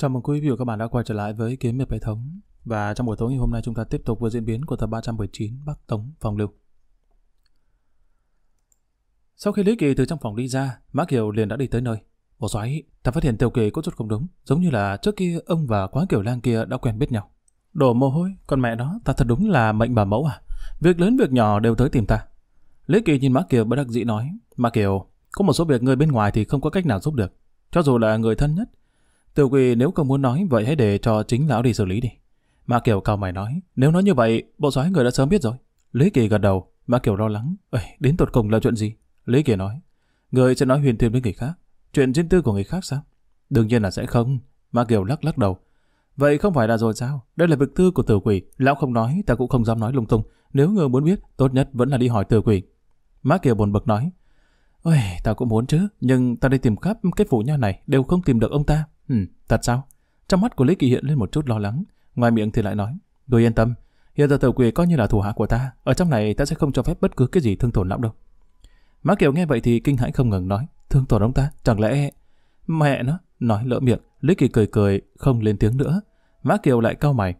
Chào mừng quý vị và các bạn đã quay trở lại với Kiếm Miệt Bệ Thống. Và trong buổi tối ngày hôm nay chúng ta tiếp tục với diễn biến của tập 319 Bắc Tống Phòng Lưu. Sau khi Lý Kỳ từ trong phòng đi ra, Mã Kiều liền đã đi tới nơi. Bộ xoáy, ta phát hiện Tiểu Kỳ có chút không đúng, giống như là trước kia ông và Quá Kiều Lang kia đã quen biết nhau. Đồ mồ hôi, con mẹ nó, ta thật đúng là mệnh bà mẫu à. Việc lớn việc nhỏ đều tới tìm ta. Lý Kỳ nhìn Mã Kiều bất đắc dĩ nói, Mã Kiều, có một số việc người bên ngoài thì không có cách nào giúp được. Cho dù là người thân nhất, Tiểu quỷ nếu không muốn nói, vậy hãy để cho chính lão đi xử lý đi. Mã Kiều cao mày nói, nếu nói như vậy, bộ soái người đã sớm biết rồi. Lý Kỳ gật đầu, Mã Kiều lo lắng, Ê, đến tột cùng là chuyện gì? Lý Kỳ nói, người sẽ nói huyền thêm với người khác, chuyện riêng tư của người khác sao? Đương nhiên là sẽ không, Mã Kiều lắc lắc đầu. Vậy không phải là rồi sao? Đây là việc tư của tử quỷ, lão không nói, ta cũng không dám nói lung tung. Nếu người muốn biết, tốt nhất vẫn là đi hỏi tử quỷ. Mã Kiều buồn bực nói, Ôi, ta cũng muốn chứ, nhưng ta đi tìm khắp cái phủ nha này đều không tìm được ông ta. Ừ, thật sao? Trong mắt của Lý Kỳ hiện lên một chút lo lắng, ngoài miệng thì lại nói, tôi yên tâm, hiện giờ tiểu quỷ coi như là thủ hạ của ta, ở trong này ta sẽ không cho phép bất cứ cái gì thương tổn lão đâu. Má Kiều nghe vậy thì kinh hãi không ngừng nói, thương tổn ông ta, chẳng lẽ... Mẹ nó, nói lỡ miệng, Lý Kỳ cười cười, không lên tiếng nữa. Má Kiều lại cau mày.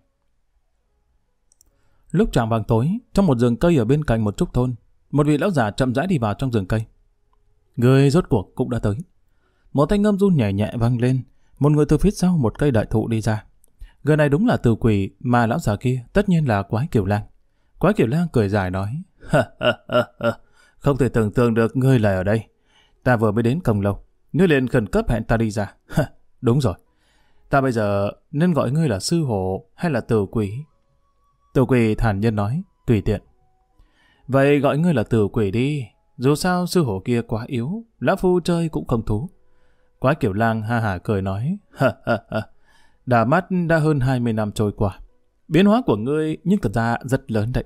Lúc chạm vàng tối, trong một rừng cây ở bên cạnh một trúc thôn, một vị lão già chậm rãi đi vào trong rừng cây. Người rốt cuộc cũng đã tới. Một thanh âm run nhẹ nhẹ vang lên, một người từ phía sau một cây đại thụ đi ra. Người này đúng là từ quỷ mà lão già kia tất nhiên là quái kiểu lang. Quái kiểu lang cười dài nói, không thể tưởng tượng được ngươi lại ở đây. Ta vừa mới đến cổng lâu, ngươi liền khẩn cấp hẹn ta đi ra. đúng rồi, ta bây giờ nên gọi ngươi là sư hổ hay là từ quỷ? từ quỷ thản nhân nói, tùy tiện. Vậy gọi ngươi là từ quỷ đi, dù sao sư hổ kia quá yếu, lão phu chơi cũng không thú. Quái kiểu lang ha hà cười nói, ha ha ha, đà mắt đã hơn 20 năm trôi qua. Biến hóa của ngươi nhưng thật ra rất lớn đấy.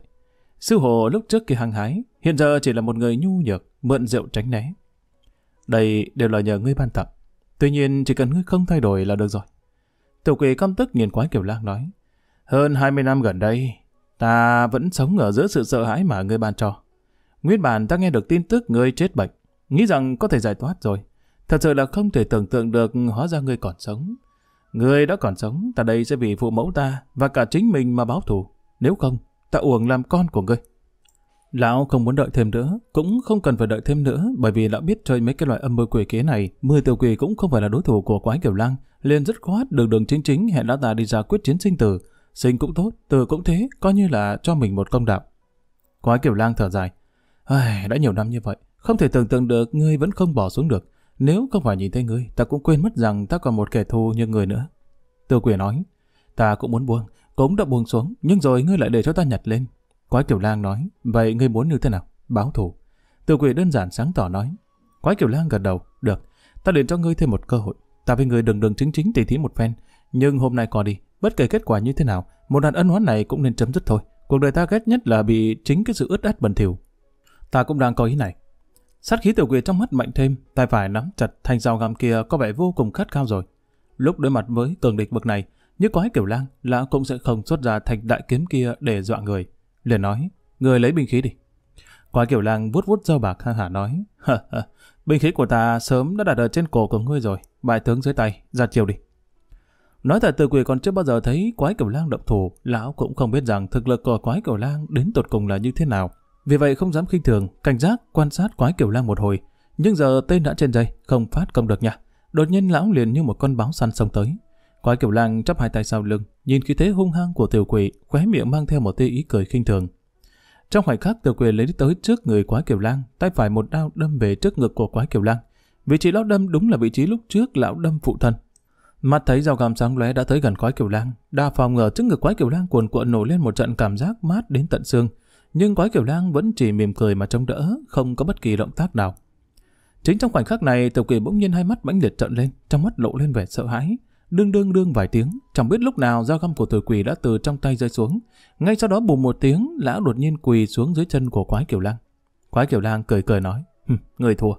Sư hồ lúc trước kia hăng hái, hiện giờ chỉ là một người nhu nhược, mượn rượu tránh né. Đây đều là nhờ ngươi ban tặng Tuy nhiên chỉ cần ngươi không thay đổi là được rồi. Tiểu quỷ căm tức nhìn quái kiểu lang nói. Hơn 20 năm gần đây, ta vẫn sống ở giữa sự sợ hãi mà ngươi ban cho. Nguyên bản ta nghe được tin tức ngươi chết bệnh, nghĩ rằng có thể giải thoát rồi. Thật sự là không thể tưởng tượng được hóa ra ngươi còn sống. Ngươi đã còn sống, ta đây sẽ bị phụ mẫu ta và cả chính mình mà báo thù. Nếu không, ta uổng làm con của ngươi. Lão không muốn đợi thêm nữa, cũng không cần phải đợi thêm nữa, bởi vì lão biết chơi mấy cái loại âm mưu quỷ kế này, mười tiểu quỷ cũng không phải là đối thủ của quái kiểu lang, liền rất khoát đường đường chính chính hẹn lão ta đi ra quyết chiến sinh tử, sinh cũng tốt, tử cũng thế, coi như là cho mình một công đạo. Quái kiểu lang thở dài, đã nhiều năm như vậy, không thể tưởng tượng được ngươi vẫn không bỏ xuống được, nếu không phải nhìn thấy ngươi, ta cũng quên mất rằng ta còn một kẻ thù như ngươi nữa. Tiêu Quyền nói, ta cũng muốn buông, cũng đã buông xuống, nhưng rồi ngươi lại để cho ta nhặt lên. Quái Tiểu Lang nói, vậy ngươi muốn như thế nào? Báo thù. Tiêu Quyền đơn giản sáng tỏ nói, Quái Kiều Lang gật đầu, được, ta để cho ngươi thêm một cơ hội. Ta với ngươi đừng đừng chính chính tỉ thí một phen, nhưng hôm nay có đi, bất kể kết quả như thế nào, một đàn ân oán này cũng nên chấm dứt thôi. Cuộc đời ta ghét nhất là bị chính cái sự ướt át bẩn thỉu. Ta cũng đang có ý này, Sát khí tiểu quỷ trong mắt mạnh thêm, tay phải nắm chặt thanh dao găm kia có vẻ vô cùng khát khao rồi. Lúc đối mặt với cường địch bực này, như quái kiểu lang, lão cũng sẽ không xuất ra thành đại kiếm kia để dọa người. Liền nói, người lấy binh khí đi. Quái kiểu lang vuốt vuốt dao bạc ha hả nói, hờ binh khí của ta sớm đã đặt ở trên cổ của ngươi rồi, bại tướng dưới tay, ra chiều đi. Nói thật từ quỷ còn chưa bao giờ thấy quái kiểu lang động thủ, lão cũng không biết rằng thực lực của quái kiểu lang đến tột cùng là như thế nào. Vì vậy không dám khinh thường, cảnh giác quan sát quái kiểu lang một hồi. Nhưng giờ tên đã trên dây, không phát công được nha. Đột nhiên lão liền như một con báo săn sông tới. Quái kiểu lang chắp hai tay sau lưng, nhìn khí thế hung hăng của tiểu quỷ, khóe miệng mang theo một tia ý cười khinh thường. Trong khoảnh khắc tiểu quỷ lấy tới trước người quái kiểu lang, tay phải một đao đâm về trước ngực của quái kiểu lang. Vị trí lão đâm đúng là vị trí lúc trước lão đâm phụ thân. Mắt thấy dao găm sáng lóe đã tới gần quái kiểu lang, đa phòng ngờ trước ngực quái kiểu lang cuồn cuộn nổi lên một trận cảm giác mát đến tận xương nhưng quái kiểu lang vẫn chỉ mỉm cười mà trông đỡ, không có bất kỳ động tác nào. Chính trong khoảnh khắc này, tiểu quỷ bỗng nhiên hai mắt mãnh liệt trợn lên, trong mắt lộ lên vẻ sợ hãi, đương đương đương vài tiếng, chẳng biết lúc nào dao găm của tiểu quỷ đã từ trong tay rơi xuống. Ngay sau đó bùm một tiếng, lão đột nhiên quỳ xuống dưới chân của quái kiểu lang. Quái kiểu lang cười cười nói, người thua.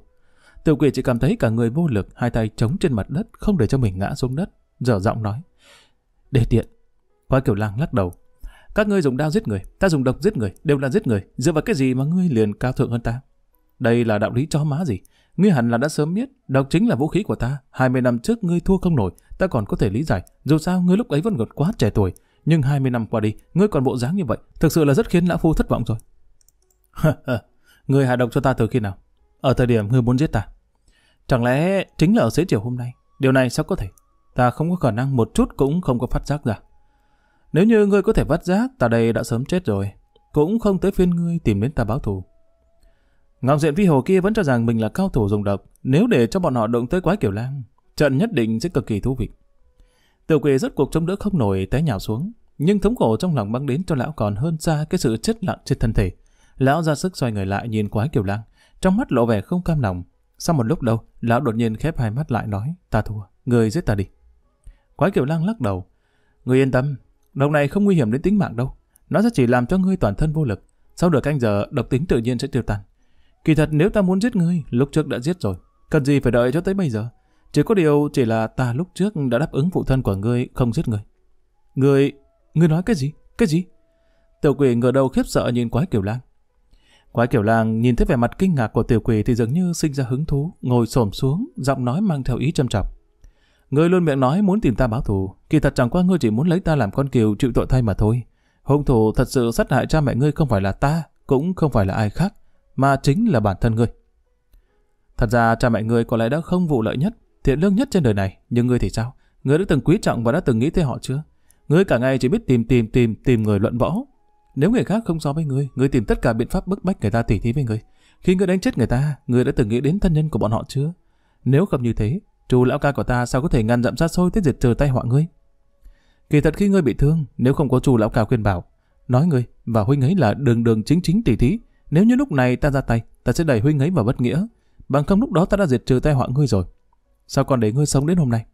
Tiểu quỷ chỉ cảm thấy cả người vô lực, hai tay chống trên mặt đất, không để cho mình ngã xuống đất, dở giọng nói. để tiện. Quái kiểu lang lắc đầu, các ngươi dùng đao giết người, ta dùng độc giết người, đều là giết người, dựa vào cái gì mà ngươi liền cao thượng hơn ta? Đây là đạo lý chó má gì? Ngươi hẳn là đã sớm biết, độc chính là vũ khí của ta. 20 năm trước ngươi thua không nổi, ta còn có thể lý giải, dù sao ngươi lúc ấy vẫn còn quá trẻ tuổi. Nhưng 20 năm qua đi, ngươi còn bộ dáng như vậy, thực sự là rất khiến lão phu thất vọng rồi. ngươi hạ độc cho ta từ khi nào? Ở thời điểm ngươi muốn giết ta. Chẳng lẽ chính là ở xế chiều hôm nay? Điều này sao có thể? Ta không có khả năng một chút cũng không có phát giác ra. Nếu như ngươi có thể vắt giác, ta đây đã sớm chết rồi. Cũng không tới phiên ngươi tìm đến ta báo thù. Ngọc Diện Vi Hồ kia vẫn cho rằng mình là cao thủ dùng độc. Nếu để cho bọn họ động tới quái kiểu lang, trận nhất định sẽ cực kỳ thú vị. Tiểu quỷ rất cuộc chống đỡ không nổi té nhào xuống. Nhưng thống khổ trong lòng băng đến cho lão còn hơn xa cái sự chết lặng trên thân thể. Lão ra sức xoay người lại nhìn quái kiểu lang. Trong mắt lộ vẻ không cam lòng. Sau một lúc đâu, lão đột nhiên khép hai mắt lại nói, ta thua, người giết ta đi. Quái kiểu lang lắc đầu. Người yên tâm, Độc này không nguy hiểm đến tính mạng đâu. Nó sẽ chỉ làm cho ngươi toàn thân vô lực. Sau nửa canh giờ, độc tính tự nhiên sẽ tiêu tan. Kỳ thật nếu ta muốn giết ngươi, lúc trước đã giết rồi. Cần gì phải đợi cho tới bây giờ? Chỉ có điều chỉ là ta lúc trước đã đáp ứng phụ thân của ngươi không giết ngươi. Ngươi... Ngươi nói cái gì? Cái gì? Tiểu quỷ ngửa đầu khiếp sợ nhìn quái kiểu lang. Quái kiểu lang nhìn thấy vẻ mặt kinh ngạc của tiểu quỷ thì dường như sinh ra hứng thú, ngồi xổm xuống, giọng nói mang theo ý châm trọng. Ngươi luôn miệng nói muốn tìm ta báo thù, kỳ thật chẳng qua ngươi chỉ muốn lấy ta làm con kiều chịu tội thay mà thôi. Hung thủ thật sự sát hại cha mẹ ngươi không phải là ta, cũng không phải là ai khác, mà chính là bản thân ngươi. Thật ra cha mẹ ngươi có lẽ đã không vụ lợi nhất, thiện lương nhất trên đời này, nhưng ngươi thì sao? Ngươi đã từng quý trọng và đã từng nghĩ tới họ chưa? Ngươi cả ngày chỉ biết tìm tìm tìm tìm người luận võ. Nếu người khác không so với ngươi, ngươi tìm tất cả biện pháp bức bách người ta tỉ thí với ngươi. Khi ngươi đánh chết người ta, ngươi đã từng nghĩ đến thân nhân của bọn họ chưa? Nếu không như thế, Chú lão ca của ta sao có thể ngăn dặm sát sôi tiết diệt trừ tay họa ngươi? Kỳ thật khi ngươi bị thương, nếu không có chú lão ca khuyên bảo, nói ngươi và huynh ấy là đường đường chính chính tỷ thí, nếu như lúc này ta ra tay, ta sẽ đẩy huynh ấy vào bất nghĩa, bằng không lúc đó ta đã diệt trừ tai họa ngươi rồi. Sao còn để ngươi sống đến hôm nay?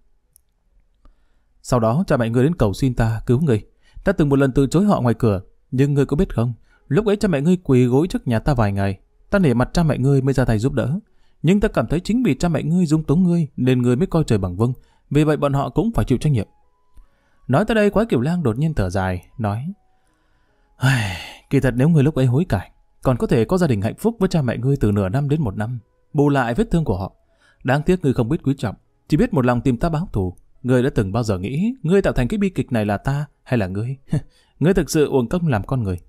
Sau đó cha mẹ ngươi đến cầu xin ta cứu ngươi. Ta từng một lần từ chối họ ngoài cửa, nhưng ngươi có biết không, lúc ấy cha mẹ ngươi quỳ gối trước nhà ta vài ngày, ta nể mặt cha mẹ ngươi mới ra tay giúp đỡ. Nhưng ta cảm thấy chính vì cha mẹ ngươi dung túng ngươi nên ngươi mới coi trời bằng vâng, vì vậy bọn họ cũng phải chịu trách nhiệm. Nói tới đây quái kiểu lang đột nhiên thở dài, nói Kỳ thật nếu ngươi lúc ấy hối cải, còn có thể có gia đình hạnh phúc với cha mẹ ngươi từ nửa năm đến một năm, bù lại vết thương của họ. Đáng tiếc ngươi không biết quý trọng, chỉ biết một lòng tìm ta báo thù. Ngươi đã từng bao giờ nghĩ ngươi tạo thành cái bi kịch này là ta hay là ngươi? ngươi thực sự uổng công làm con người.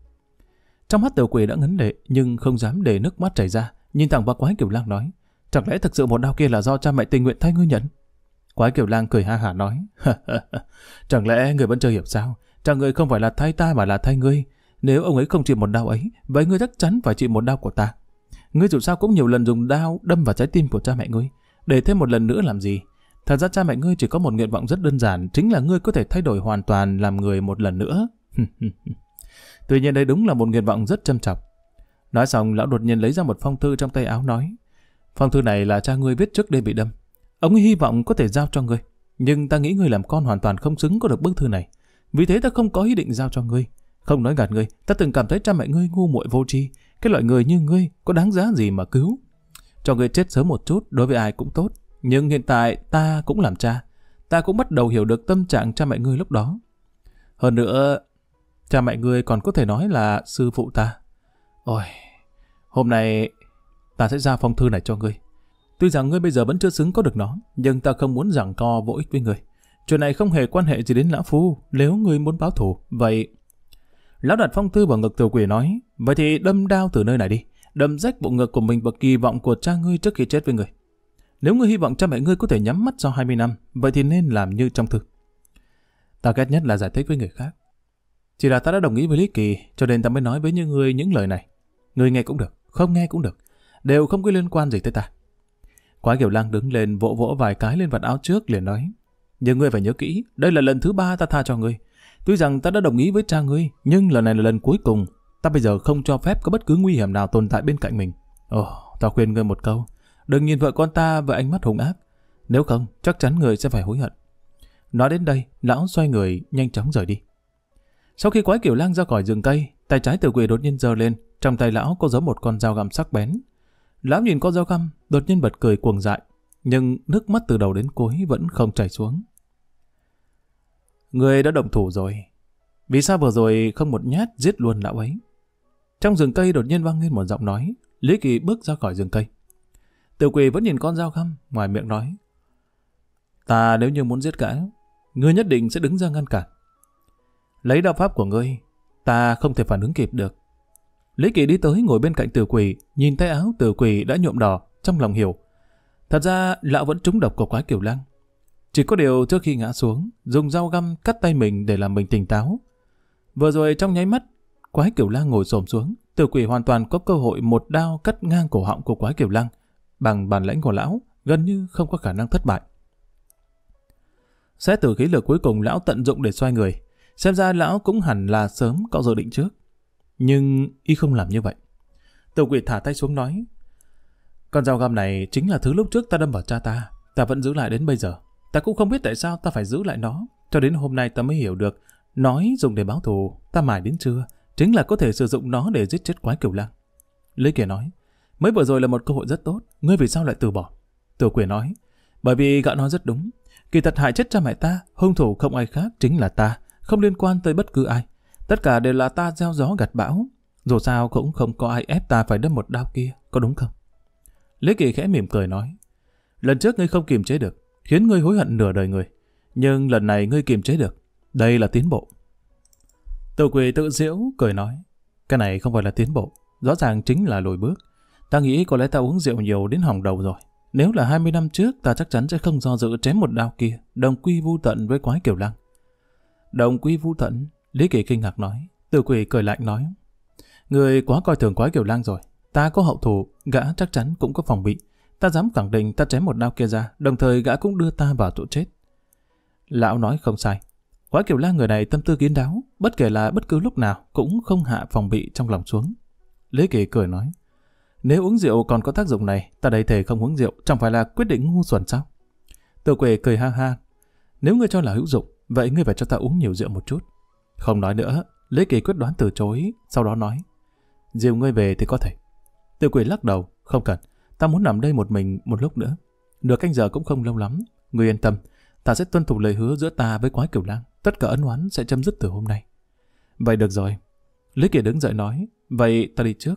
Trong mắt tiểu quỷ đã ngấn lệ nhưng không dám để nước mắt chảy ra, nhìn thẳng vào quái kiểu lang nói. Chẳng lẽ thực sự một đau kia là do cha mẹ tình nguyện thay ngươi nhận? Quái Kiều Lang cười ha hả nói. Chẳng lẽ người vẫn chưa hiểu sao? Chẳng người không phải là thay ta mà là thay ngươi. Nếu ông ấy không chịu một đau ấy, vậy ngươi chắc chắn phải chịu một đau của ta. Ngươi dù sao cũng nhiều lần dùng đao đâm vào trái tim của cha mẹ ngươi. Để thêm một lần nữa làm gì? Thật ra cha mẹ ngươi chỉ có một nguyện vọng rất đơn giản, chính là ngươi có thể thay đổi hoàn toàn làm người một lần nữa. Tuy nhiên đây đúng là một nguyện vọng rất châm trọng. Nói xong, lão đột nhiên lấy ra một phong thư trong tay áo nói. Phong thư này là cha ngươi viết trước đây bị đâm. Ông ấy hy vọng có thể giao cho ngươi. Nhưng ta nghĩ ngươi làm con hoàn toàn không xứng có được bức thư này. Vì thế ta không có ý định giao cho ngươi. Không nói gạt ngươi, ta từng cảm thấy cha mẹ ngươi ngu muội vô tri. Cái loại người như ngươi có đáng giá gì mà cứu. Cho ngươi chết sớm một chút đối với ai cũng tốt. Nhưng hiện tại ta cũng làm cha. Ta cũng bắt đầu hiểu được tâm trạng cha mẹ ngươi lúc đó. Hơn nữa, cha mẹ ngươi còn có thể nói là sư phụ ta. Ôi, hôm nay ta sẽ ra phong thư này cho ngươi. Tuy rằng ngươi bây giờ vẫn chưa xứng có được nó, nhưng ta không muốn giảng co vô ích với ngươi. Chuyện này không hề quan hệ gì đến lão phu, nếu ngươi muốn báo thù, vậy... Lão đặt phong thư vào ngực tiểu quỷ nói, vậy thì đâm đao từ nơi này đi, đâm rách bộ ngực của mình và kỳ vọng của cha ngươi trước khi chết với ngươi. Nếu ngươi hy vọng cha mẹ ngươi có thể nhắm mắt sau 20 năm, vậy thì nên làm như trong thư. Ta ghét nhất là giải thích với người khác. Chỉ là ta đã đồng ý với Lý Kỳ, cho nên ta mới nói với những người những lời này. người nghe cũng được, không nghe cũng được đều không có liên quan gì tới ta. Quái Kiều Lang đứng lên vỗ vỗ vài cái lên vật áo trước liền nói. Nhưng ngươi phải nhớ kỹ, đây là lần thứ ba ta tha cho ngươi. Tuy rằng ta đã đồng ý với cha ngươi, nhưng lần này là lần cuối cùng. Ta bây giờ không cho phép có bất cứ nguy hiểm nào tồn tại bên cạnh mình. Ồ, oh, ta khuyên ngươi một câu. Đừng nhìn vợ con ta với ánh mắt hung ác. Nếu không, chắc chắn người sẽ phải hối hận. Nói đến đây, lão xoay người, nhanh chóng rời đi. Sau khi quái kiểu lang ra khỏi rừng cây, tay trái từ quỷ đột nhiên giơ lên, trong tay lão có giấu một con dao găm sắc bén, Lão nhìn con dao găm, đột nhiên bật cười cuồng dại, nhưng nước mắt từ đầu đến cuối vẫn không chảy xuống. Người đã động thủ rồi. Vì sao vừa rồi không một nhát giết luôn lão ấy? Trong rừng cây đột nhiên vang lên một giọng nói. Lý Kỳ bước ra khỏi rừng cây. Tiểu quỳ vẫn nhìn con dao găm, ngoài miệng nói. Ta nếu như muốn giết cả ngươi nhất định sẽ đứng ra ngăn cản. Lấy đạo pháp của ngươi, ta không thể phản ứng kịp được. Lý Kỳ đi tới ngồi bên cạnh tử quỷ, nhìn tay áo tử quỷ đã nhuộm đỏ, trong lòng hiểu. Thật ra, lão vẫn trúng độc của quái kiểu lăng. Chỉ có điều trước khi ngã xuống, dùng dao găm cắt tay mình để làm mình tỉnh táo. Vừa rồi trong nháy mắt, quái kiểu lăng ngồi xổm xuống, tử quỷ hoàn toàn có cơ hội một đao cắt ngang cổ họng của quái kiểu lăng. Bằng bản lãnh của lão, gần như không có khả năng thất bại. Xét từ khí lực cuối cùng lão tận dụng để xoay người. Xem ra lão cũng hẳn là sớm có dự định trước nhưng y không làm như vậy. Tiểu quỷ thả tay xuống nói, con dao găm này chính là thứ lúc trước ta đâm vào cha ta, ta vẫn giữ lại đến bây giờ. Ta cũng không biết tại sao ta phải giữ lại nó, cho đến hôm nay ta mới hiểu được, nói dùng để báo thù, ta mải đến chưa, chính là có thể sử dụng nó để giết chết quái kiều lang. Lý Kiều nói, mới vừa rồi là một cơ hội rất tốt, ngươi vì sao lại từ bỏ? Tiểu quỷ nói, bởi vì gã nói rất đúng, kỳ thật hại chết cha mẹ ta, hung thủ không ai khác chính là ta, không liên quan tới bất cứ ai. Tất cả đều là ta gieo gió gặt bão. Dù sao cũng không có ai ép ta phải đâm một đao kia, có đúng không? Lý Kỳ khẽ mỉm cười nói. Lần trước ngươi không kiềm chế được, khiến ngươi hối hận nửa đời người. Nhưng lần này ngươi kiềm chế được. Đây là tiến bộ. Tiểu quỳ tự diễu, cười nói. Cái này không phải là tiến bộ, rõ ràng chính là lùi bước. Ta nghĩ có lẽ ta uống rượu nhiều đến hỏng đầu rồi. Nếu là 20 năm trước, ta chắc chắn sẽ không do dự chém một đao kia, đồng quy vu tận với quái kiểu lăng. Đồng quy vu tận, Lý Kỳ kinh ngạc nói, từ quỷ cười lạnh nói. Người quá coi thường quái kiều lang rồi, ta có hậu thủ, gã chắc chắn cũng có phòng bị. Ta dám khẳng định ta chém một đao kia ra, đồng thời gã cũng đưa ta vào chỗ chết. Lão nói không sai. Quái kiều lang người này tâm tư kiến đáo, bất kể là bất cứ lúc nào cũng không hạ phòng bị trong lòng xuống. Lý Kỳ cười nói, nếu uống rượu còn có tác dụng này, ta đầy thể không uống rượu, chẳng phải là quyết định ngu xuẩn sao? Từ quệ cười ha ha. Nếu ngươi cho là hữu dụng, vậy ngươi phải cho ta uống nhiều rượu một chút. Không nói nữa, Lễ Kỳ quyết đoán từ chối, sau đó nói. Dìu ngươi về thì có thể. tiểu quỷ lắc đầu, không cần. Ta muốn nằm đây một mình một lúc nữa. Nửa canh giờ cũng không lâu lắm. Ngươi yên tâm, ta sẽ tuân thủ lời hứa giữa ta với quái cửu lang. Tất cả ân oán sẽ chấm dứt từ hôm nay. Vậy được rồi. Lý Kỳ đứng dậy nói, vậy ta đi trước.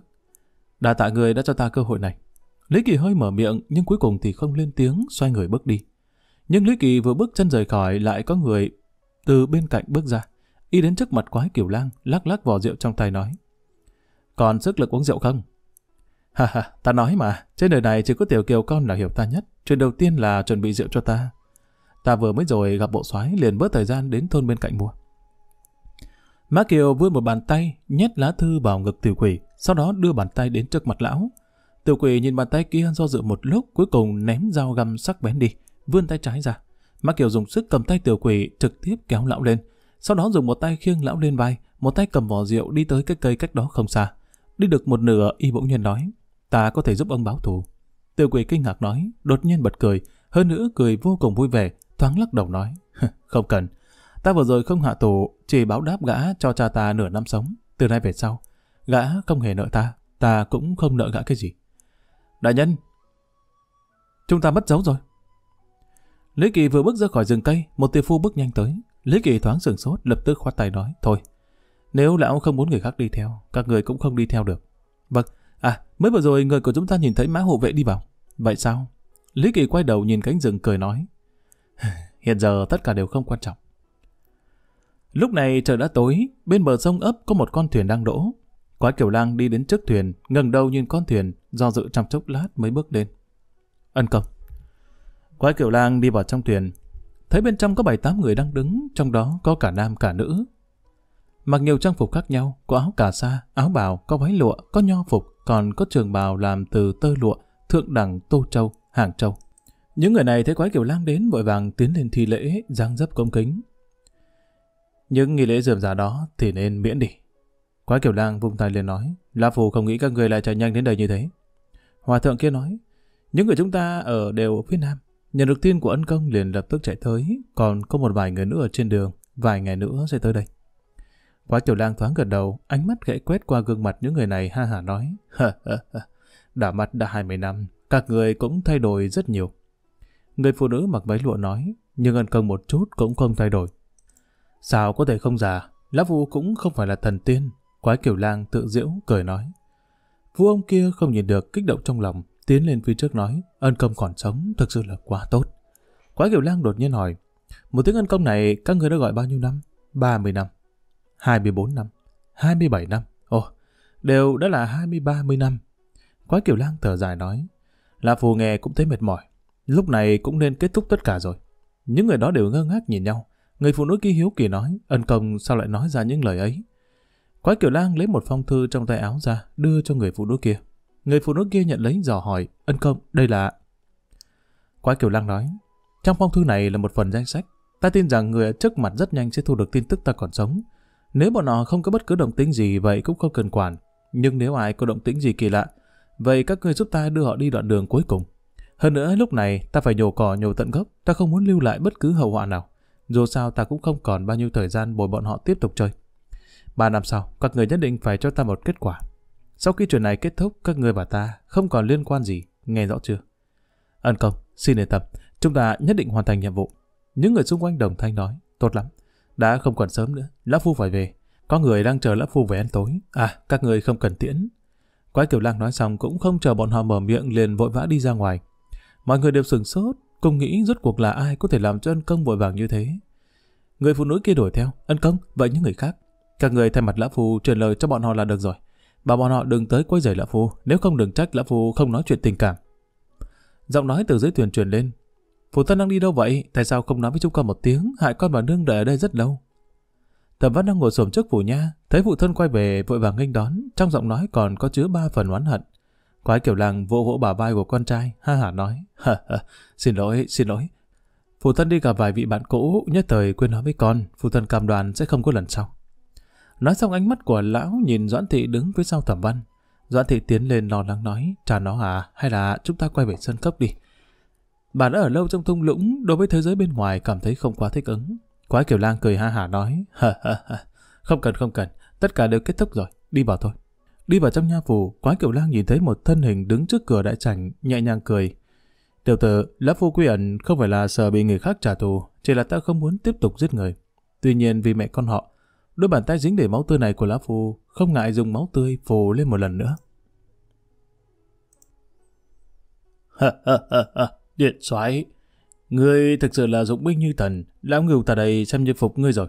Đà tạ người đã cho ta cơ hội này. Lý Kỳ hơi mở miệng nhưng cuối cùng thì không lên tiếng xoay người bước đi. Nhưng Lý Kỳ vừa bước chân rời khỏi lại có người từ bên cạnh bước ra y đến trước mặt quái kiểu lang, lắc lắc vỏ rượu trong tay nói. Còn sức lực uống rượu không? Ha ha, ta nói mà, trên đời này chỉ có tiểu kiều con là hiểu ta nhất. Chuyện đầu tiên là chuẩn bị rượu cho ta. Ta vừa mới rồi gặp bộ soái liền bớt thời gian đến thôn bên cạnh mua. Má Kiều vươn một bàn tay, nhét lá thư vào ngực tiểu quỷ, sau đó đưa bàn tay đến trước mặt lão. Tiểu quỷ nhìn bàn tay kia do dự một lúc, cuối cùng ném dao găm sắc bén đi, vươn tay trái ra. Má Kiều dùng sức cầm tay tiểu quỷ trực tiếp kéo lão lên, sau đó dùng một tay khiêng lão lên vai, một tay cầm vỏ rượu đi tới cái cây cách đó không xa. Đi được một nửa, y bỗng nhiên nói, ta có thể giúp ông báo thù. Tiêu quỷ kinh ngạc nói, đột nhiên bật cười, hơn nữa cười vô cùng vui vẻ, thoáng lắc đầu nói, không cần. Ta vừa rồi không hạ tù, chỉ báo đáp gã cho cha ta nửa năm sống. Từ nay về sau, gã không hề nợ ta, ta cũng không nợ gã cái gì. Đại nhân, chúng ta mất dấu rồi. Lý Kỳ vừa bước ra khỏi rừng cây, một tiệp phu bước nhanh tới, Lý Kỳ thoáng sửng sốt, lập tức khoát tay nói, thôi, nếu lão không muốn người khác đi theo, các người cũng không đi theo được. Vâng, à, mới vừa rồi người của chúng ta nhìn thấy mã hộ vệ đi vào. Vậy sao? Lý Kỳ quay đầu nhìn cánh rừng cười nói. Hiện giờ tất cả đều không quan trọng. Lúc này trời đã tối, bên bờ sông ấp có một con thuyền đang đỗ. Quái Kiều Lang đi đến trước thuyền, ngẩng đầu nhìn con thuyền, do dự trong chốc lát mới bước lên. Ân công. Quái Kiều Lang đi vào trong thuyền, thấy bên trong có bảy tám người đang đứng, trong đó có cả nam cả nữ. Mặc nhiều trang phục khác nhau, có áo cà sa, áo bào, có váy lụa, có nho phục, còn có trường bào làm từ tơ lụa, thượng đẳng Tô Châu, Hàng Châu. Những người này thấy quái kiểu lang đến vội vàng tiến lên thi lễ, giang dấp công kính. Những nghi lễ dườm giả đó thì nên miễn đi. Quái kiểu lang vung tay lên nói, La Phù không nghĩ các người lại chạy nhanh đến đây như thế. Hòa thượng kia nói, những người chúng ta ở đều ở phía Nam, Nhận được tin của ân công liền lập tức chạy tới, còn có một vài người nữa ở trên đường, vài ngày nữa sẽ tới đây. quái tiểu lang thoáng gật đầu, ánh mắt gãy quét qua gương mặt những người này ha hả nói. đã mặt đã 20 năm, các người cũng thay đổi rất nhiều. Người phụ nữ mặc váy lụa nói, nhưng ân công một chút cũng không thay đổi. Sao có thể không già, lá vu cũng không phải là thần tiên. Quái kiểu lang tự diễu, cười nói. Vua ông kia không nhìn được kích động trong lòng, tiến lên phía trước nói, ân công còn sống, thực sự là quá tốt. Quái Kiều Lang đột nhiên hỏi, một tiếng ân công này các người đã gọi bao nhiêu năm? 30 năm, 24 năm, 27 năm, ồ, đều đã là 20-30 năm. Quái Kiều Lang thở dài nói, là phù nghe cũng thấy mệt mỏi, lúc này cũng nên kết thúc tất cả rồi. Những người đó đều ngơ ngác nhìn nhau, người phụ nữ kia hiếu kỳ nói, ân công sao lại nói ra những lời ấy? Quái Kiều Lang lấy một phong thư trong tay áo ra, đưa cho người phụ nữ kia. Người phụ nữ kia nhận lấy dò hỏi, ân công, đây là... Quái Kiều lang nói, trong phong thư này là một phần danh sách. Ta tin rằng người ở trước mặt rất nhanh sẽ thu được tin tức ta còn sống. Nếu bọn họ không có bất cứ động tính gì vậy cũng không cần quản. Nhưng nếu ai có động tính gì kỳ lạ, vậy các ngươi giúp ta đưa họ đi đoạn đường cuối cùng. Hơn nữa lúc này ta phải nhổ cỏ nhổ tận gốc, ta không muốn lưu lại bất cứ hậu họa nào. Dù sao ta cũng không còn bao nhiêu thời gian bồi bọn họ tiếp tục chơi. Ba năm sau, các người nhất định phải cho ta một kết quả. Sau khi chuyện này kết thúc, các người và ta không còn liên quan gì, nghe rõ chưa? Ân công, xin yên tâm, chúng ta nhất định hoàn thành nhiệm vụ. Những người xung quanh đồng thanh nói, tốt lắm, đã không còn sớm nữa, Lão Phu phải về. Có người đang chờ Lão Phu về ăn tối. À, các người không cần tiễn. Quái Kiều Lang nói xong cũng không chờ bọn họ mở miệng liền vội vã đi ra ngoài. Mọi người đều sửng sốt, cùng nghĩ rốt cuộc là ai có thể làm cho ân công vội vàng như thế. Người phụ nữ kia đuổi theo, ân công, vậy những người khác. Các người thay mặt Lão Phu truyền lời cho bọn họ là được rồi. Bảo bọn họ đừng tới quấy rầy lão phu, nếu không đừng trách lão phu không nói chuyện tình cảm. Giọng nói từ dưới thuyền truyền lên. Phụ thân đang đi đâu vậy? Tại sao không nói với chúng con một tiếng? Hại con và nương đợi ở đây rất lâu. Thẩm Văn đang ngồi xổm trước phủ nha, thấy phụ thân quay về vội vàng nghênh đón, trong giọng nói còn có chứa ba phần oán hận. Quái kiểu làng vỗ vỗ bà vai của con trai, ha hả nói, ha ha xin lỗi, xin lỗi. Phụ thân đi gặp vài vị bạn cũ, nhất thời quên nói với con, phụ thân cam đoàn sẽ không có lần sau. Nói xong ánh mắt của lão nhìn Doãn Thị đứng phía sau thẩm văn. Doãn Thị tiến lên lo lắng nói, chả nó à, hay là chúng ta quay về sân cấp đi. Bà đã ở lâu trong thung lũng, đối với thế giới bên ngoài cảm thấy không quá thích ứng. Quái Kiều Lang cười ha hả nói, hờ hờ hờ, không cần không cần, tất cả đều kết thúc rồi, đi vào thôi. Đi vào trong nha phủ, Quái Kiều Lang nhìn thấy một thân hình đứng trước cửa đại sảnh, nhẹ nhàng cười. Tiểu tử, lão phu quy ẩn không phải là sợ bị người khác trả thù, chỉ là ta không muốn tiếp tục giết người. Tuy nhiên vì mẹ con họ, Đôi bàn tay dính đầy máu tươi này của lá phù không ngại dùng máu tươi phù lên một lần nữa. Điện soái Ngươi thực sự là dũng binh như thần, lão ngưu ta đây xem như phục ngươi rồi.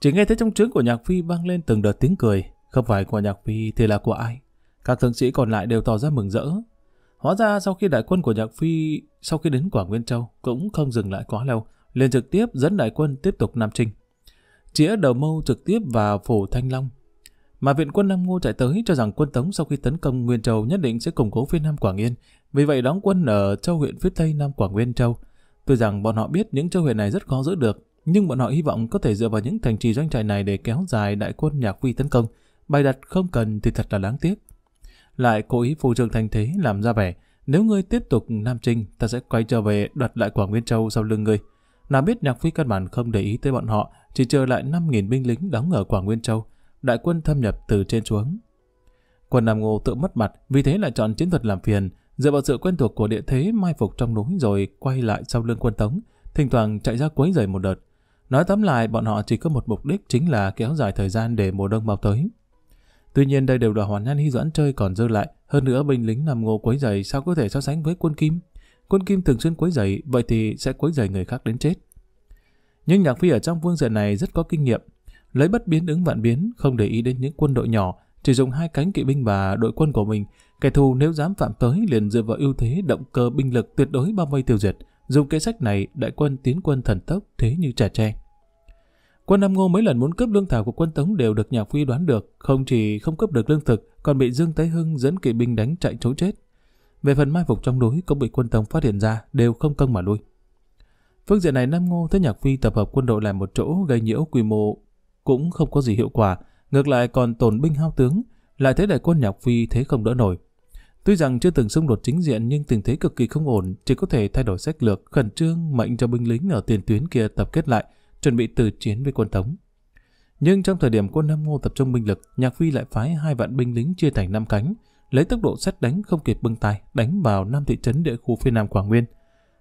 Chỉ nghe thấy trong trướng của nhạc phi vang lên từng đợt tiếng cười, không phải của nhạc phi thì là của ai. Các tướng sĩ còn lại đều tỏ ra mừng rỡ. Hóa ra sau khi đại quân của nhạc phi, sau khi đến Quảng Nguyên Châu, cũng không dừng lại quá lâu, liền trực tiếp dẫn đại quân tiếp tục Nam Trinh chĩa đầu mâu trực tiếp vào phủ Thanh Long. Mà viện quân Nam Ngô chạy tới cho rằng quân Tống sau khi tấn công Nguyên Châu nhất định sẽ củng cố phía Nam Quảng Yên, vì vậy đóng quân ở châu huyện phía Tây Nam Quảng Nguyên Châu. Tuy rằng bọn họ biết những châu huyện này rất khó giữ được, nhưng bọn họ hy vọng có thể dựa vào những thành trì doanh trại này để kéo dài đại quân nhạc phi tấn công. Bài đặt không cần thì thật là đáng tiếc. Lại cố ý phù trường thành thế làm ra vẻ, nếu ngươi tiếp tục Nam Trinh, ta sẽ quay trở về đoạt lại Quảng Nguyên Châu sau lưng ngươi. Nào biết nhạc phi căn bản không để ý tới bọn họ, chỉ chờ lại 5.000 binh lính đóng ở Quảng Nguyên Châu, đại quân thâm nhập từ trên xuống. Quân Nam Ngô tự mất mặt, vì thế lại chọn chiến thuật làm phiền, dựa vào sự quen thuộc của địa thế mai phục trong núi rồi quay lại sau lưng quân Tống, thỉnh thoảng chạy ra quấy rầy một đợt. Nói tóm lại, bọn họ chỉ có một mục đích chính là kéo dài thời gian để mùa đông mau tới. Tuy nhiên đây đều là hoàn nhan hy doãn chơi còn dư lại, hơn nữa binh lính Nam Ngô quấy rầy sao có thể so sánh với quân Kim. Quân Kim thường xuyên quấy rầy, vậy thì sẽ quấy rầy người khác đến chết. Nhưng nhạc phi ở trong vương diện này rất có kinh nghiệm. Lấy bất biến ứng vạn biến, không để ý đến những quân đội nhỏ, chỉ dùng hai cánh kỵ binh và đội quân của mình. Kẻ thù nếu dám phạm tới liền dựa vào ưu thế động cơ binh lực tuyệt đối bao vây tiêu diệt. Dùng kế sách này, đại quân tiến quân thần tốc thế như trà tre. Quân Nam Ngô mấy lần muốn cướp lương thảo của quân Tống đều được Nhạc Phi đoán được, không chỉ không cướp được lương thực, còn bị Dương Tế Hưng dẫn kỵ binh đánh chạy trốn chết. Về phần mai phục trong núi cũng bị quân Tống phát hiện ra, đều không căng mà lui. Phương diện này Nam Ngô thấy Nhạc Phi tập hợp quân đội lại một chỗ gây nhiễu quy mô cũng không có gì hiệu quả, ngược lại còn tổn binh hao tướng, lại thấy đại quân Nhạc Phi thế không đỡ nổi. Tuy rằng chưa từng xung đột chính diện nhưng tình thế cực kỳ không ổn, chỉ có thể thay đổi sách lược, khẩn trương mệnh cho binh lính ở tiền tuyến kia tập kết lại, chuẩn bị từ chiến với quân Tống. Nhưng trong thời điểm quân Nam Ngô tập trung binh lực, Nhạc Phi lại phái hai vạn binh lính chia thành năm cánh, lấy tốc độ xét đánh không kịp bưng tay đánh vào năm thị trấn địa khu phía Nam Quảng Nguyên –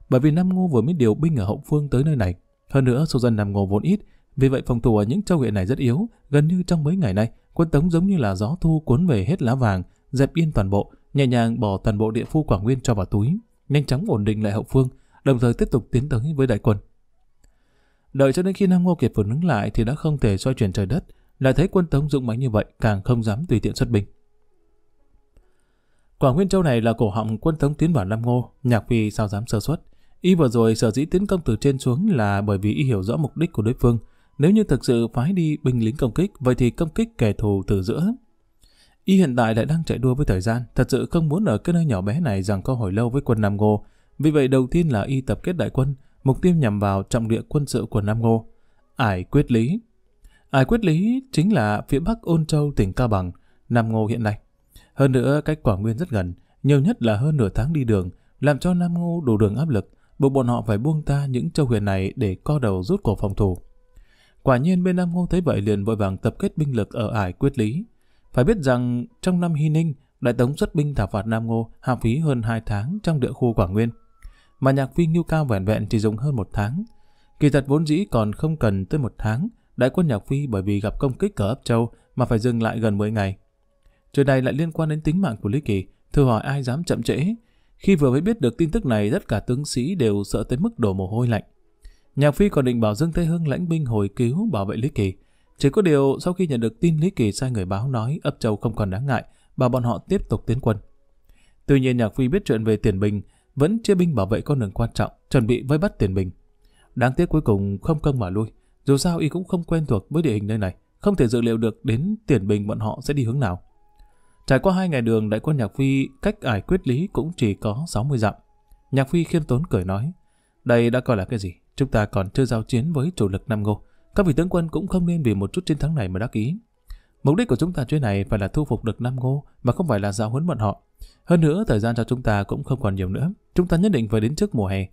bởi vì Nam Ngô vừa mới điều binh ở hậu phương tới nơi này. Hơn nữa, số dân Nam Ngô vốn ít, vì vậy phòng thủ ở những châu huyện này rất yếu, gần như trong mấy ngày nay, quân Tống giống như là gió thu cuốn về hết lá vàng, dẹp yên toàn bộ, nhẹ nhàng bỏ toàn bộ địa phu Quảng Nguyên cho vào túi, nhanh chóng ổn định lại hậu phương, đồng thời tiếp tục tiến tới với đại quân. Đợi cho đến khi Nam Ngô kịp phản ứng lại thì đã không thể xoay chuyển trời đất, lại thấy quân Tống dũng mãnh như vậy càng không dám tùy tiện xuất binh. Quảng Nguyên Châu này là cổ họng quân Tống tiến vào Nam Ngô, Nhạc Phi sao dám sơ suất. Y vừa rồi sở dĩ tiến công từ trên xuống là bởi vì y hiểu rõ mục đích của đối phương. Nếu như thực sự phái đi binh lính công kích, vậy thì công kích kẻ thù từ giữa. Y hiện tại lại đang chạy đua với thời gian, thật sự không muốn ở cái nơi nhỏ bé này rằng có hồi lâu với quân Nam Ngô. Vì vậy đầu tiên là y tập kết đại quân, mục tiêu nhằm vào trọng địa quân sự của Nam Ngô. Ải quyết lý Ải quyết lý chính là phía bắc Ôn Châu tỉnh Cao Bằng, Nam Ngô hiện nay. Hơn nữa cách Quảng Nguyên rất gần, nhiều nhất là hơn nửa tháng đi đường, làm cho Nam Ngô đủ đường áp lực buộc bọn họ phải buông ta những châu huyền này để co đầu rút cổ phòng thủ. Quả nhiên bên Nam Ngô thấy vậy liền vội vàng tập kết binh lực ở ải quyết lý. Phải biết rằng trong năm Hy Ninh, Đại Tống xuất binh thảo phạt Nam Ngô hao phí hơn 2 tháng trong địa khu Quảng Nguyên. Mà nhạc phi Ngưu Cao vẻn vẹn chỉ dùng hơn một tháng. Kỳ thật vốn dĩ còn không cần tới một tháng, đại quân nhạc phi bởi vì gặp công kích ở ấp châu mà phải dừng lại gần 10 ngày. Chuyện này lại liên quan đến tính mạng của Lý Kỳ, thử hỏi ai dám chậm trễ, khi vừa mới biết được tin tức này, tất cả tướng sĩ đều sợ tới mức đổ mồ hôi lạnh. Nhạc Phi còn định bảo Dương Thế Hưng lãnh binh hồi cứu bảo vệ Lý Kỳ. Chỉ có điều sau khi nhận được tin Lý Kỳ sai người báo nói ấp châu không còn đáng ngại, bảo bọn họ tiếp tục tiến quân. Tuy nhiên Nhạc Phi biết chuyện về tiền bình, vẫn chia binh bảo vệ con đường quan trọng, chuẩn bị vây bắt tiền bình. Đáng tiếc cuối cùng không công mà lui, dù sao y cũng không quen thuộc với địa hình nơi này, không thể dự liệu được đến tiền bình bọn họ sẽ đi hướng nào. Trải qua hai ngày đường, đại quân Nhạc Phi cách ải quyết lý cũng chỉ có 60 dặm. Nhạc Phi khiêm tốn cười nói, đây đã coi là cái gì, chúng ta còn chưa giao chiến với chủ lực Nam Ngô. Các vị tướng quân cũng không nên vì một chút chiến thắng này mà đắc ý. Mục đích của chúng ta chuyến này phải là thu phục được Nam Ngô mà không phải là giao huấn bọn họ. Hơn nữa, thời gian cho chúng ta cũng không còn nhiều nữa. Chúng ta nhất định phải đến trước mùa hè.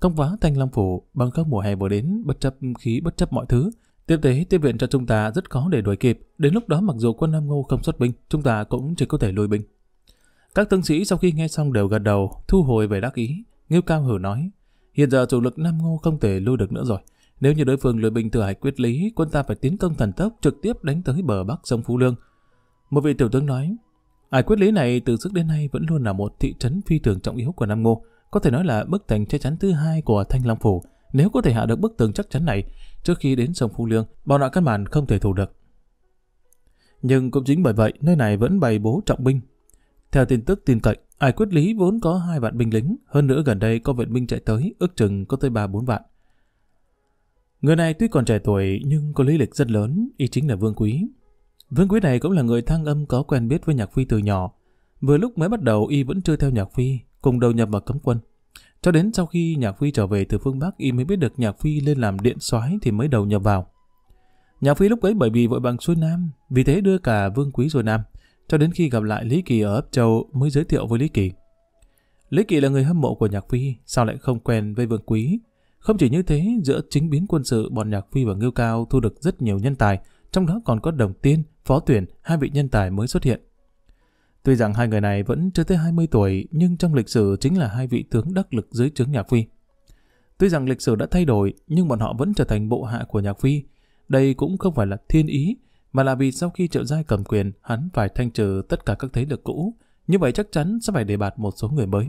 Công phá Thanh Long Phủ bằng các mùa hè vừa đến bất chấp khí bất chấp mọi thứ Tiếp tế tiếp viện cho chúng ta rất khó để đuổi kịp, đến lúc đó mặc dù quân Nam Ngô không xuất binh, chúng ta cũng chỉ có thể lùi binh. Các tướng sĩ sau khi nghe xong đều gật đầu, thu hồi về đắc ý. Ngưu Cao Hử nói, hiện giờ chủ lực Nam Ngô không thể lui được nữa rồi. Nếu như đối phương lùi binh từ hải quyết lý, quân ta phải tiến công thần tốc trực tiếp đánh tới bờ bắc sông Phú Lương. Một vị tiểu tướng nói, hải quyết lý này từ trước đến nay vẫn luôn là một thị trấn phi thường trọng yếu của Nam Ngô, có thể nói là bức thành che chắn thứ hai của Thanh Long Phủ. Nếu có thể hạ được bức tường chắc chắn này, trước khi đến sông Phú Lương, bọn họ căn bản không thể thủ được. Nhưng cũng chính bởi vậy, nơi này vẫn bày bố trọng binh. Theo tin tức tin cậy, Ai Quyết Lý vốn có hai vạn binh lính, hơn nữa gần đây có viện binh chạy tới, ước chừng có tới ba bốn vạn. Người này tuy còn trẻ tuổi nhưng có lý lịch rất lớn, y chính là Vương Quý. Vương Quý này cũng là người thăng âm có quen biết với Nhạc Phi từ nhỏ. Vừa lúc mới bắt đầu y vẫn chưa theo Nhạc Phi, cùng đầu nhập vào cấm quân. Cho đến sau khi Nhạc Phi trở về từ phương Bắc, y mới biết được Nhạc Phi lên làm điện soái thì mới đầu nhập vào. Nhạc Phi lúc ấy bởi vì vội bằng xuôi Nam, vì thế đưa cả Vương Quý rồi Nam, cho đến khi gặp lại Lý Kỳ ở ấp Châu mới giới thiệu với Lý Kỳ. Lý Kỳ là người hâm mộ của Nhạc Phi, sao lại không quen với Vương Quý? Không chỉ như thế, giữa chính biến quân sự, bọn Nhạc Phi và Ngưu Cao thu được rất nhiều nhân tài, trong đó còn có Đồng Tiên, Phó Tuyển, hai vị nhân tài mới xuất hiện. Tuy rằng hai người này vẫn chưa tới 20 tuổi, nhưng trong lịch sử chính là hai vị tướng đắc lực dưới trướng Nhạc Phi. Tuy rằng lịch sử đã thay đổi, nhưng bọn họ vẫn trở thành bộ hạ của Nhạc Phi. Đây cũng không phải là thiên ý, mà là vì sau khi Triệu Giai cầm quyền, hắn phải thanh trừ tất cả các thế lực cũ. Như vậy chắc chắn sẽ phải đề bạt một số người mới.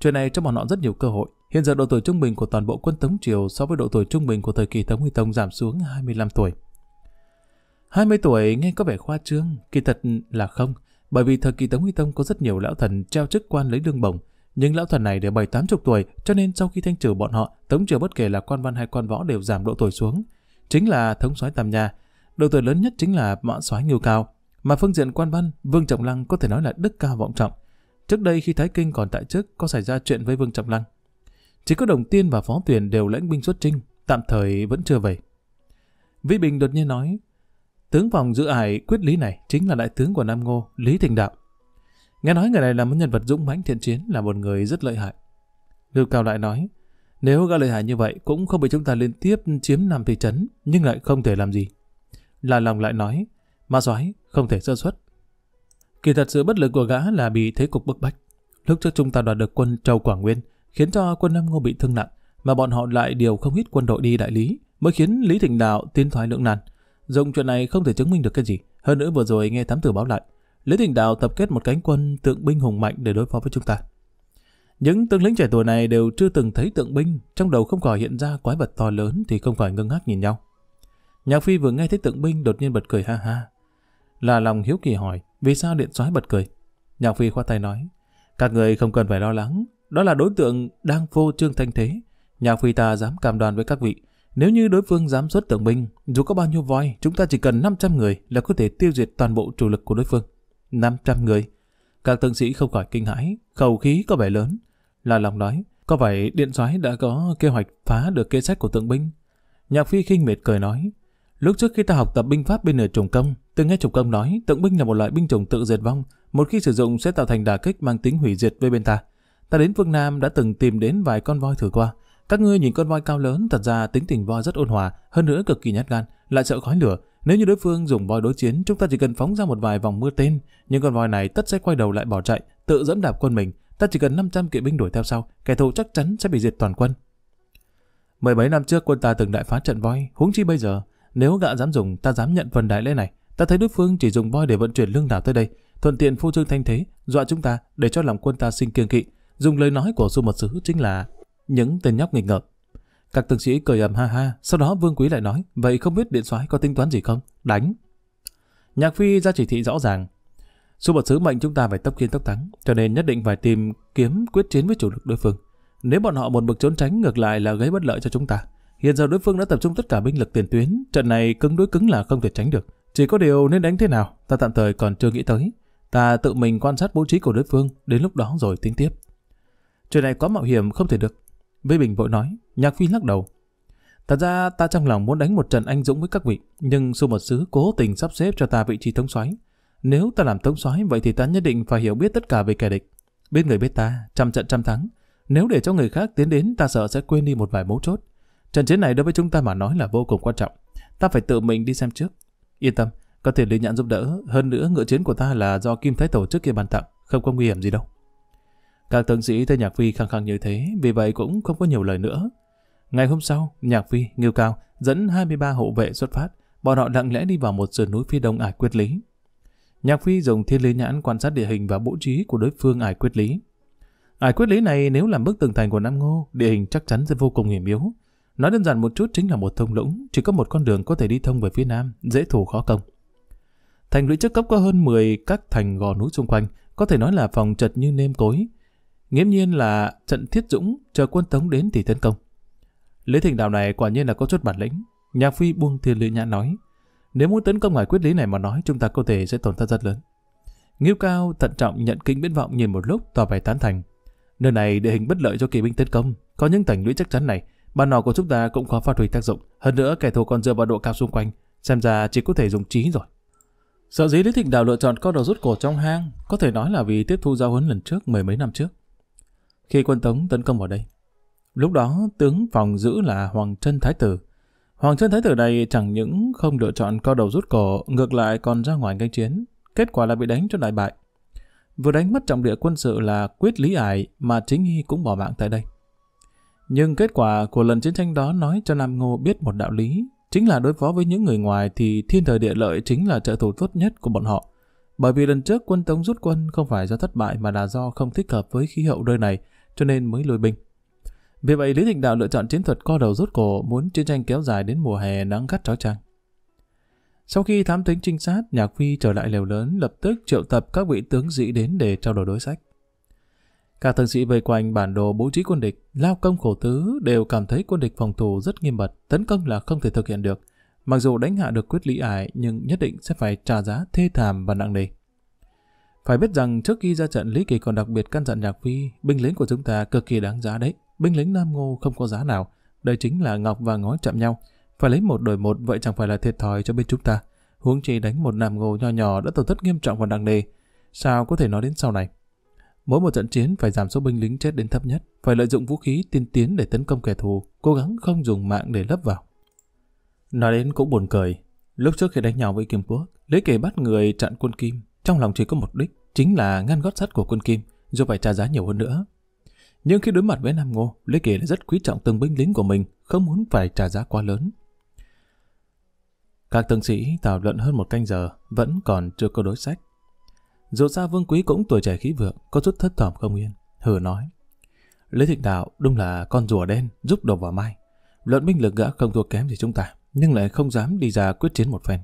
Chuyện này cho bọn họ rất nhiều cơ hội. Hiện giờ độ tuổi trung bình của toàn bộ quân Tống Triều so với độ tuổi trung bình của thời kỳ Tống Huy Tông giảm xuống 25 tuổi. 20 tuổi nghe có vẻ khoa trương, kỳ thật là không. Bởi vì thời kỳ Tống Huy Tông có rất nhiều lão thần treo chức quan lấy lương bổng, nhưng lão thần này đều bảy tám chục tuổi, cho nên sau khi thanh trừ bọn họ, Tống triều bất kể là quan văn hay quan võ đều giảm độ tuổi xuống, chính là thống soái Tam Nha. Độ tuổi lớn nhất chính là mã soái Ngưu Cao, mà phương diện quan văn, Vương Trọng Lăng có thể nói là đức cao vọng trọng. Trước đây khi Thái Kinh còn tại chức có xảy ra chuyện với Vương Trọng Lăng. Chỉ có Đồng Tiên và Phó tuyển đều lãnh binh xuất chinh, tạm thời vẫn chưa về. vi Bình đột nhiên nói, Tướng phòng giữ ải quyết lý này chính là đại tướng của Nam Ngô, Lý Thịnh Đạo. Nghe nói người này là một nhân vật dũng mãnh thiện chiến, là một người rất lợi hại. Lưu Cao lại nói, nếu gã lợi hại như vậy cũng không bị chúng ta liên tiếp chiếm Nam thị trấn, nhưng lại không thể làm gì. Là lòng lại nói, ma soái không thể sơ xuất. Kỳ thật sự bất lực của gã là bị thế cục bức bách. Lúc trước chúng ta đoạt được quân Châu Quảng Nguyên, khiến cho quân Nam Ngô bị thương nặng, mà bọn họ lại điều không ít quân đội đi đại lý, mới khiến Lý Thịnh Đạo tiến thoái lưỡng nan. Dùng chuyện này không thể chứng minh được cái gì. Hơn nữa vừa rồi nghe thám tử báo lại, Lý Đình Đạo tập kết một cánh quân tượng binh hùng mạnh để đối phó với chúng ta. Những tướng lính trẻ tuổi này đều chưa từng thấy tượng binh, trong đầu không khỏi hiện ra quái vật to lớn thì không khỏi ngưng ngác nhìn nhau. Nhạc Phi vừa nghe thấy tượng binh đột nhiên bật cười ha ha. Là lòng hiếu kỳ hỏi, vì sao điện soái bật cười? Nhạc Phi khoa tay nói, các người không cần phải lo lắng, đó là đối tượng đang vô trương thanh thế. Nhạc Phi ta dám cam đoan với các vị, nếu như đối phương dám xuất tưởng binh, dù có bao nhiêu voi, chúng ta chỉ cần 500 người là có thể tiêu diệt toàn bộ chủ lực của đối phương. 500 người. Các tướng sĩ không khỏi kinh hãi, khẩu khí có vẻ lớn. Là lòng nói, có vẻ điện soái đã có kế hoạch phá được kế sách của tượng binh? Nhạc phi khinh miệt cười nói, lúc trước khi ta học tập binh pháp bên nửa trùng công, từng nghe trùng công nói tượng binh là một loại binh chủng tự diệt vong, một khi sử dụng sẽ tạo thành đà kích mang tính hủy diệt với bên ta. Ta đến phương Nam đã từng tìm đến vài con voi thử qua, các ngươi nhìn con voi cao lớn, thật ra tính tình voi rất ôn hòa, hơn nữa cực kỳ nhát gan, lại sợ khói lửa. Nếu như đối phương dùng voi đối chiến, chúng ta chỉ cần phóng ra một vài vòng mưa tên, nhưng con voi này tất sẽ quay đầu lại bỏ chạy, tự dẫn đạp quân mình. Ta chỉ cần 500 kỵ binh đuổi theo sau, kẻ thù chắc chắn sẽ bị diệt toàn quân. Mười mấy năm trước quân ta từng đại phá trận voi, huống chi bây giờ, nếu gã dám dùng, ta dám nhận phần đại lễ này. Ta thấy đối phương chỉ dùng voi để vận chuyển lương thảo tới đây, thuận tiện phô trương thanh thế, dọa chúng ta để cho lòng quân ta sinh kiêng kỵ. Dùng lời nói của Su Mật Sứ chính là những tên nhóc nghịch ngợm. Các tướng sĩ cười ầm ha ha, sau đó Vương Quý lại nói, vậy không biết điện soái có tính toán gì không? Đánh! Nhạc Phi ra chỉ thị rõ ràng, Xu bột sứ mệnh chúng ta phải tốc chiến tốc thắng, cho nên nhất định phải tìm kiếm quyết chiến với chủ lực đối phương. Nếu bọn họ một mực trốn tránh ngược lại là gây bất lợi cho chúng ta. Hiện giờ đối phương đã tập trung tất cả binh lực tiền tuyến, trận này cứng đối cứng là không thể tránh được. Chỉ có điều nên đánh thế nào, ta tạm thời còn chưa nghĩ tới. Ta tự mình quan sát bố trí của đối phương, đến lúc đó rồi tính tiếp. Chuyện này có mạo hiểm không thể được. Với Bình vội nói, Nhạc Phi lắc đầu. Thật ra ta trong lòng muốn đánh một trận anh dũng với các vị, nhưng Su Mật Sứ cố tình sắp xếp cho ta vị trí thống soái. Nếu ta làm thống soái vậy thì ta nhất định phải hiểu biết tất cả về kẻ địch. biết người biết ta, trăm trận trăm thắng. Nếu để cho người khác tiến đến ta sợ sẽ quên đi một vài mấu chốt. Trận chiến này đối với chúng ta mà nói là vô cùng quan trọng. Ta phải tự mình đi xem trước. Yên tâm, có thể lý nhãn giúp đỡ. Hơn nữa ngựa chiến của ta là do Kim Thái Tổ trước kia bàn tặng, không có nguy hiểm gì đâu. Các tướng sĩ thấy Nhạc Phi khăng khăng như thế, vì vậy cũng không có nhiều lời nữa. Ngày hôm sau, Nhạc Phi, Ngưu Cao dẫn 23 hộ vệ xuất phát, bọn họ lặng lẽ đi vào một sườn núi phía đông ải quyết lý. Nhạc Phi dùng thiên lý nhãn quan sát địa hình và bố trí của đối phương ải quyết lý. Ải quyết lý này nếu làm bức tường thành của Nam Ngô, địa hình chắc chắn sẽ vô cùng hiểm yếu. Nói đơn giản một chút chính là một thông lũng, chỉ có một con đường có thể đi thông về phía nam, dễ thủ khó công. Thành lũy trước cấp có hơn 10 các thành gò núi xung quanh, có thể nói là phòng chật như nêm cối, nghiễm nhiên là trận thiết dũng chờ quân tống đến thì tấn công. Lý Thịnh Đạo này quả nhiên là có chút bản lĩnh, nhạc phi buông thiên lưỡi nhã nói. Nếu muốn tấn công ngoài quyết lý này mà nói, chúng ta có thể sẽ tổn thất rất lớn. Nghiêu Cao thận trọng nhận kinh biến vọng nhìn một lúc tỏ vẻ tán thành. Nơi này địa hình bất lợi cho kỳ binh tấn công, có những tảnh lũy chắc chắn này, bàn nỏ của chúng ta cũng khó phát huy tác dụng. Hơn nữa kẻ thù còn dựa vào độ cao xung quanh, xem ra chỉ có thể dùng trí rồi. Sợ dĩ Lý Thịnh Đạo lựa chọn con đầu rút cổ trong hang, có thể nói là vì tiếp thu giao huấn lần trước mười mấy năm trước khi quân Tống tấn công vào đây. Lúc đó tướng phòng giữ là Hoàng Trân Thái Tử. Hoàng Trân Thái Tử này chẳng những không lựa chọn co đầu rút cổ, ngược lại còn ra ngoài canh chiến. Kết quả là bị đánh cho đại bại. Vừa đánh mất trọng địa quân sự là quyết lý ải mà chính y cũng bỏ mạng tại đây. Nhưng kết quả của lần chiến tranh đó nói cho Nam Ngô biết một đạo lý, chính là đối phó với những người ngoài thì thiên thời địa lợi chính là trợ thủ tốt nhất của bọn họ. Bởi vì lần trước quân Tống rút quân không phải do thất bại mà là do không thích hợp với khí hậu nơi này, cho nên mới lùi binh. Vì vậy Lý Thịnh Đạo lựa chọn chiến thuật co đầu rút cổ muốn chiến tranh kéo dài đến mùa hè nắng gắt trói trang. Sau khi thám tính trinh sát, Nhạc Phi trở lại lều lớn lập tức triệu tập các vị tướng sĩ đến để trao đổi đối sách. Các tướng sĩ vây quanh bản đồ bố trí quân địch, lao công khổ tứ đều cảm thấy quân địch phòng thủ rất nghiêm mật, tấn công là không thể thực hiện được. Mặc dù đánh hạ được quyết lý ải nhưng nhất định sẽ phải trả giá thê thảm và nặng nề. Phải biết rằng trước khi ra trận Lý Kỳ còn đặc biệt căn dặn Nhạc Phi, binh lính của chúng ta cực kỳ đáng giá đấy. Binh lính Nam Ngô không có giá nào, đây chính là ngọc và ngói chạm nhau. Phải lấy một đổi một vậy chẳng phải là thiệt thòi cho bên chúng ta. Huống chi đánh một Nam Ngô nho nhỏ đã tổn thất nghiêm trọng và nặng nề. Sao có thể nói đến sau này? Mỗi một trận chiến phải giảm số binh lính chết đến thấp nhất, phải lợi dụng vũ khí tiên tiến để tấn công kẻ thù, cố gắng không dùng mạng để lấp vào. Nói đến cũng buồn cười. Lúc trước khi đánh nhau với Kim Quốc, Lý Kỳ bắt người chặn quân Kim, trong lòng chỉ có một đích, chính là ngăn gót sắt của quân Kim, dù phải trả giá nhiều hơn nữa. Nhưng khi đối mặt với Nam Ngô, Lê Kỳ lại rất quý trọng từng binh lính của mình, không muốn phải trả giá quá lớn. Các tướng sĩ thảo luận hơn một canh giờ, vẫn còn chưa có đối sách. Dù sao Vương Quý cũng tuổi trẻ khí vượng, có chút thất thỏm không yên, hừ nói. Lê Thịnh Đạo đúng là con rùa đen, giúp đầu vào mai. Luận binh lực gã không thua kém gì chúng ta, nhưng lại không dám đi ra quyết chiến một phen.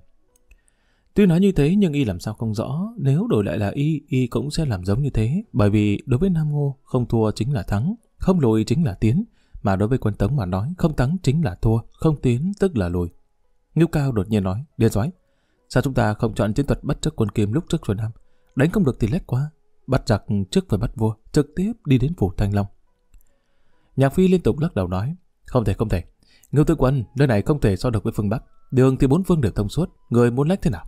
Tuy nói như thế nhưng y làm sao không rõ, nếu đổi lại là y, y cũng sẽ làm giống như thế, bởi vì đối với Nam Ngô, không thua chính là thắng, không lùi chính là tiến, mà đối với quân tống mà nói, không thắng chính là thua, không tiến tức là lùi. Ngưu Cao đột nhiên nói, điên giói, sao chúng ta không chọn chiến thuật bắt trước quân Kim lúc trước rồi Nam, đánh không được thì lét quá, bắt giặc trước phải bắt vua, trực tiếp đi đến phủ Thanh Long. Nhạc Phi liên tục lắc đầu nói, không thể không thể, Ngưu Tư Quân, nơi này không thể so được với phương Bắc, đường thì bốn phương đều thông suốt, người muốn lách thế nào?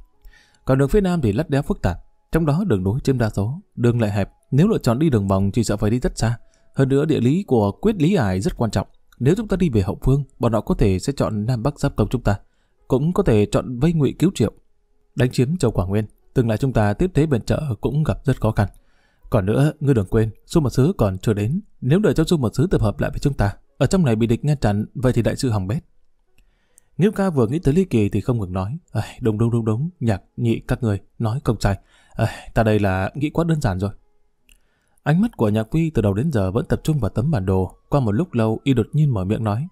Còn đường phía nam thì lắt đéo phức tạp, trong đó đường núi chiếm đa số, đường lại hẹp, nếu lựa chọn đi đường vòng thì sợ phải đi rất xa. Hơn nữa địa lý của quyết lý ải rất quan trọng. Nếu chúng ta đi về hậu phương, bọn họ có thể sẽ chọn Nam Bắc giáp công chúng ta, cũng có thể chọn vây ngụy cứu triệu. Đánh chiếm châu Quảng Nguyên, tương lai chúng ta tiếp tế viện trợ cũng gặp rất khó khăn. Còn nữa, ngươi đừng quên, xu mật sứ còn chưa đến. Nếu đợi cho xu mật sứ tập hợp lại với chúng ta, ở trong này bị địch ngăn chặn, vậy thì đại sự hỏng bét. Nghiêm ca vừa nghĩ tới Lý Kỳ thì không ngừng nói. À, đúng đúng đúng đúng, nhạc nhị các người, nói công sai. À, ta đây là nghĩ quá đơn giản rồi. Ánh mắt của nhạc quy từ đầu đến giờ vẫn tập trung vào tấm bản đồ. Qua một lúc lâu y đột nhiên mở miệng nói.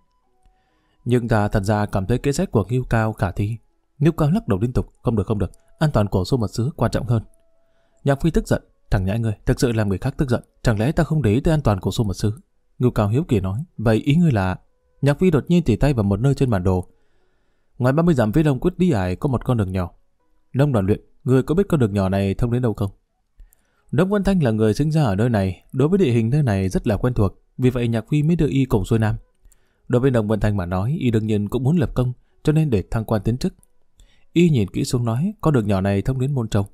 Nhưng ta thật ra cảm thấy kế sách của Nghiêu Cao khả thi. Nghiêu Cao lắc đầu liên tục. Không được không được, an toàn của số mật sứ quan trọng hơn. Nhạc Phi tức giận. Thằng nhãi người, thực sự làm người khác tức giận. Chẳng lẽ ta không để ý tới an toàn của số mật sứ? Ngưu Cao hiếu kỳ nói. Vậy ý ngươi là... Nhạc Phi đột nhiên tỉ tay vào một nơi trên bản đồ. Ngoài 30 dặm phía đông quyết đi ải có một con đường nhỏ. Đông đoàn luyện, người có biết con đường nhỏ này thông đến đâu không? Đông Quân Thanh là người sinh ra ở nơi này, đối với địa hình nơi này rất là quen thuộc, vì vậy Nhạc phi mới đưa y cùng xuôi Nam. Đối với Đông Quân Thanh mà nói, y đương nhiên cũng muốn lập công, cho nên để thăng quan tiến chức. Y nhìn kỹ xuống nói, con đường nhỏ này thông đến Môn Châu.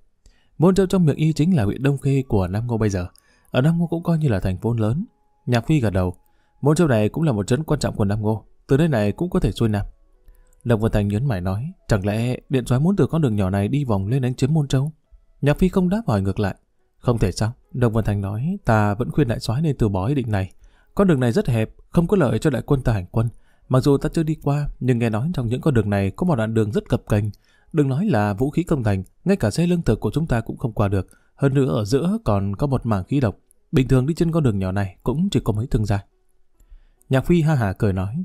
Môn Châu trong miệng y chính là huyện Đông Khê của Nam Ngô bây giờ. Ở Nam Ngô cũng coi như là thành phố lớn. Nhạc phi gật đầu, Môn Châu này cũng là một trấn quan trọng của Nam Ngô, từ nơi này cũng có thể xuôi Nam. Lâm Vân Thành nhấn mày nói, chẳng lẽ điện soái muốn từ con đường nhỏ này đi vòng lên đánh chiếm môn châu? Nhạc Phi không đáp hỏi ngược lại. Không thể sao, Đồng Vân Thành nói, ta vẫn khuyên đại soái nên từ bỏ ý định này. Con đường này rất hẹp, không có lợi cho đại quân ta hành quân. Mặc dù ta chưa đi qua, nhưng nghe nói trong những con đường này có một đoạn đường rất cập kềnh. Đừng nói là vũ khí công thành, ngay cả xe lương thực của chúng ta cũng không qua được. Hơn nữa ở giữa còn có một mảng khí độc. Bình thường đi trên con đường nhỏ này cũng chỉ có mấy thương gia. Nhạc Phi ha hả cười nói,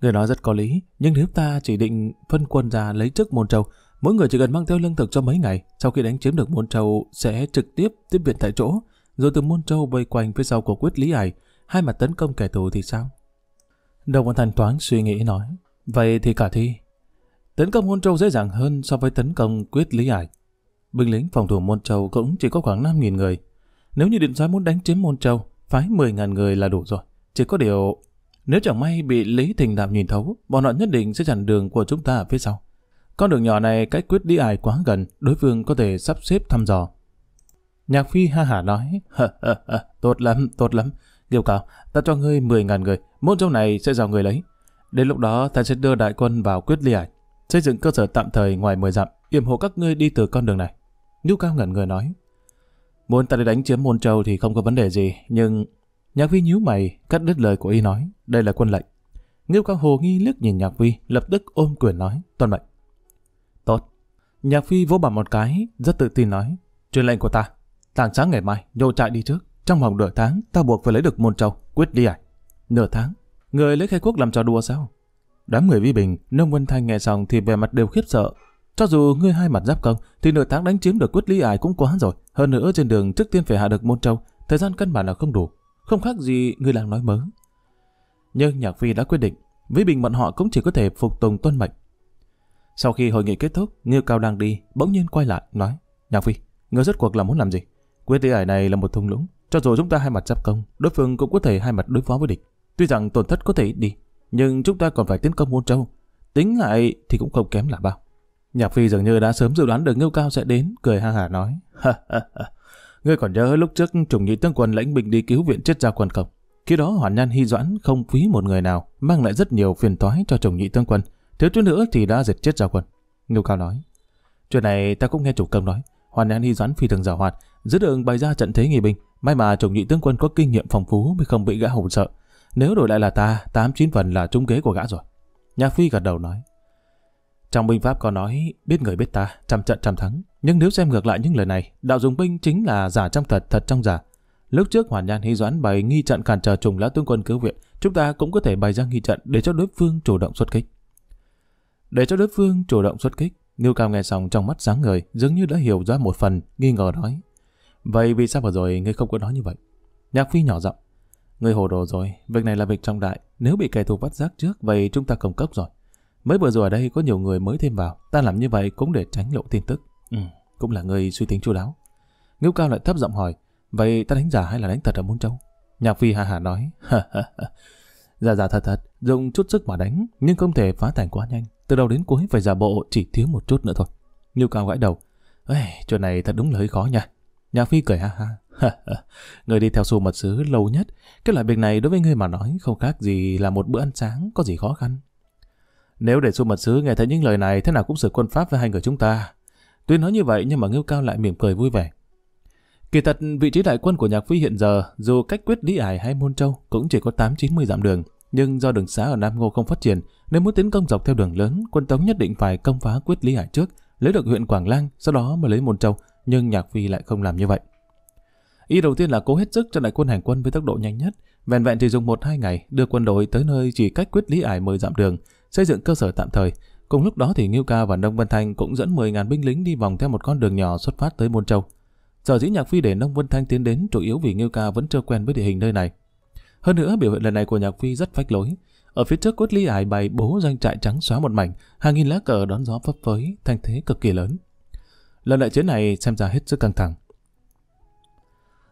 người nói rất có lý, nhưng nếu ta chỉ định phân quân ra lấy trước môn Châu, mỗi người chỉ cần mang theo lương thực cho mấy ngày, sau khi đánh chiếm được môn Châu sẽ trực tiếp tiếp viện tại chỗ, rồi từ môn Châu bơi quanh phía sau của quyết lý ải, hai mặt tấn công kẻ thù thì sao? Đồng Văn Thành toán suy nghĩ nói, vậy thì cả thi, tấn công môn Châu dễ dàng hơn so với tấn công quyết lý ải. Binh lính phòng thủ môn Châu cũng chỉ có khoảng 5.000 người. Nếu như Điện soái muốn đánh chiếm môn Châu, phái 10.000 người là đủ rồi. Chỉ có điều, nếu chẳng may bị Lý Thình Đạm nhìn thấu, bọn họ nhất định sẽ chặn đường của chúng ta ở phía sau. Con đường nhỏ này cách quyết đi ải quá gần, đối phương có thể sắp xếp thăm dò. Nhạc Phi ha hả nói, hờ, hờ, hờ, tốt lắm, tốt lắm. Kiều Cào, ta cho ngươi 10.000 người, môn châu này sẽ giao người lấy. Đến lúc đó ta sẽ đưa đại quân vào quyết ly ải, xây dựng cơ sở tạm thời ngoài 10 dặm, yểm hộ các ngươi đi từ con đường này. Nhu Cao ngẩn người nói, muốn ta đi đánh chiếm môn châu thì không có vấn đề gì, nhưng Nhạc Vi nhíu mày, cắt đứt lời của y nói, đây là quân lệnh. Ngưu Cao Hồ nghi liếc nhìn Nhạc Vi, lập tức ôm quyền nói, tuân mệnh. Tốt. Nhạc Phi vỗ bàn một cái, rất tự tin nói, truyền lệnh của ta. tàng sáng ngày mai, nhô chạy đi trước. Trong vòng nửa tháng, ta buộc phải lấy được môn châu, quyết đi ải. À? Nửa tháng, người lấy khai quốc làm trò đùa sao? Đám người vi bình, nông quân thanh nghe xong thì về mặt đều khiếp sợ. Cho dù ngươi hai mặt giáp công, thì nửa tháng đánh chiếm được quyết ly ải cũng quá rồi. Hơn nữa trên đường trước tiên phải hạ được môn châu, thời gian căn bản là không đủ không khác gì người làng nói mớ. Nhưng nhạc phi đã quyết định, với bình bọn họ cũng chỉ có thể phục tùng tuân mệnh. Sau khi hội nghị kết thúc, Ngưu Cao đang đi, bỗng nhiên quay lại, nói, Nhạc Phi, ngươi rốt cuộc là muốn làm gì? Quyết tỷ ải này là một thung lũng, cho dù chúng ta hai mặt giáp công, đối phương cũng có thể hai mặt đối phó với địch. Tuy rằng tổn thất có thể đi, nhưng chúng ta còn phải tiến công muôn châu. Tính lại thì cũng không kém là bao. Nhạc Phi dường như đã sớm dự đoán được Ngưu Cao sẽ đến, cười ha hà nói. ha ha ha. Ngươi còn nhớ lúc trước trùng nhị tướng quân lãnh binh đi cứu viện chết gia quân không? Khi đó hoàn nhan hy doãn không phí một người nào, mang lại rất nhiều phiền toái cho trùng nhị tướng quân. Thiếu chút nữa thì đã diệt chết gia quân. Ngưu Cao nói. Chuyện này ta cũng nghe chủ công nói. Hoàn nhan hy doãn phi thường giàu hoạt, giữa đường bày ra trận thế nghi binh. May mà trùng nhị tướng quân có kinh nghiệm phong phú mới không bị gã hùng sợ. Nếu đổi lại là ta, tám chín phần là trúng ghế của gã rồi. Nhạc Phi gật đầu nói. Trong binh pháp có nói, biết người biết ta, trăm trận trăm thắng. Nhưng nếu xem ngược lại những lời này, đạo dùng binh chính là giả trong thật, thật trong giả. Lúc trước Hoàn Nhan Hy Doãn bày nghi trận cản trở trùng lá tướng quân cứu viện, chúng ta cũng có thể bày ra nghi trận để cho đối phương chủ động xuất kích. Để cho đối phương chủ động xuất kích, Ngưu Cao nghe xong trong mắt sáng người dường như đã hiểu ra một phần, nghi ngờ nói. Vậy vì sao vừa rồi ngươi không có nói như vậy? Nhạc Phi nhỏ giọng. Ngươi hồ đồ rồi, việc này là việc trọng đại, nếu bị kẻ thù bắt giác trước, vậy chúng ta cầm cốc rồi. Mới vừa rồi ở đây có nhiều người mới thêm vào, ta làm như vậy cũng để tránh lộ tin tức. Ừ, cũng là người suy tính chu đáo. Ngưu Cao lại thấp giọng hỏi, vậy ta đánh giả hay là đánh thật ở Môn Châu? Nhạc Phi hà hà nói, giả giả dạ, dạ, thật thật, dùng chút sức mà đánh, nhưng không thể phá thành quá nhanh. Từ đầu đến cuối phải giả bộ chỉ thiếu một chút nữa thôi. Ngưu Cao gãi đầu, Ê, chuyện này thật đúng là hơi khó nha. Nhạc Phi cười ha ha. người đi theo xu mật sứ lâu nhất, cái loại việc này đối với người mà nói không khác gì là một bữa ăn sáng có gì khó khăn. Nếu để xu mật sứ nghe thấy những lời này thế nào cũng xử quân Pháp với hai người chúng ta. Tuy nói như vậy nhưng mà Ngưu Cao lại mỉm cười vui vẻ. Kỳ thật, vị trí đại quân của Nhạc Phi hiện giờ, dù cách quyết Lý Ải hay Môn Châu cũng chỉ có 8-90 dặm đường, nhưng do đường xá ở Nam Ngô không phát triển, nên muốn tiến công dọc theo đường lớn, quân Tống nhất định phải công phá quyết Lý Ải trước, lấy được huyện Quảng Lang, sau đó mới lấy Môn Châu, nhưng Nhạc Phi lại không làm như vậy. Ý đầu tiên là cố hết sức cho đại quân hành quân với tốc độ nhanh nhất, vẹn vẹn chỉ dùng một hai ngày đưa quân đội tới nơi chỉ cách quyết Lý Ải 10 dặm đường, xây dựng cơ sở tạm thời. Cùng lúc đó thì Ngưu Ca và Nông Vân Thanh cũng dẫn 10.000 binh lính đi vòng theo một con đường nhỏ xuất phát tới Môn Châu. Sở dĩ Nhạc Phi để Nông Vân Thanh tiến đến chủ yếu vì Ngưu Ca vẫn chưa quen với địa hình nơi này. Hơn nữa biểu hiện lần này của Nhạc Phi rất phách lối. Ở phía trước cốt ly ải bày bố doanh trại trắng xóa một mảnh, hàng nghìn lá cờ đón gió phấp phới, thành thế cực kỳ lớn. Lần đại chiến này xem ra hết sức căng thẳng.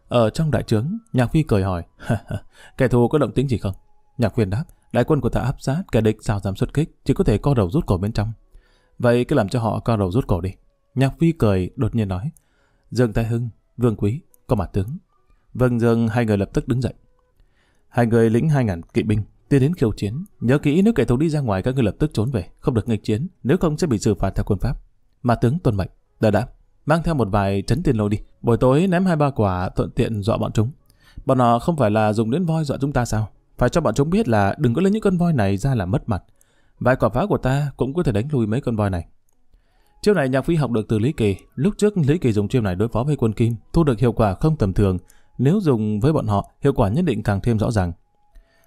Ở trong đại trướng, Nhạc Phi cười hỏi, kẻ thù có động tính gì không? Nhạc khuyên đáp, đại quân của ta áp sát, kẻ địch sao dám xuất kích, chỉ có thể co đầu rút cổ bên trong. Vậy cứ làm cho họ co đầu rút cổ đi. Nhạc phi cười, đột nhiên nói, Dương Thái Hưng, Vương Quý, có mặt tướng. Vâng Dương, hai người lập tức đứng dậy. Hai người lĩnh hai ngàn kỵ binh, tiến đến khiêu chiến. Nhớ kỹ nếu kẻ thù đi ra ngoài các ngươi lập tức trốn về, không được nghịch chiến, nếu không sẽ bị xử phạt theo quân pháp. Mà tướng tuân mệnh, đã đáp, mang theo một vài trấn tiền lô đi. Buổi tối ném hai ba quả thuận tiện dọa bọn chúng. Bọn họ không phải là dùng đến voi dọa chúng ta sao? Phải cho bọn chúng biết là đừng có lấy những con voi này ra làm mất mặt. Vài quả pháo của ta cũng có thể đánh lui mấy con voi này. Chiêu này Nhạc Phi học được từ Lý Kỳ. Lúc trước Lý Kỳ dùng chiêu này đối phó với quân Kim, thu được hiệu quả không tầm thường. Nếu dùng với bọn họ, hiệu quả nhất định càng thêm rõ ràng.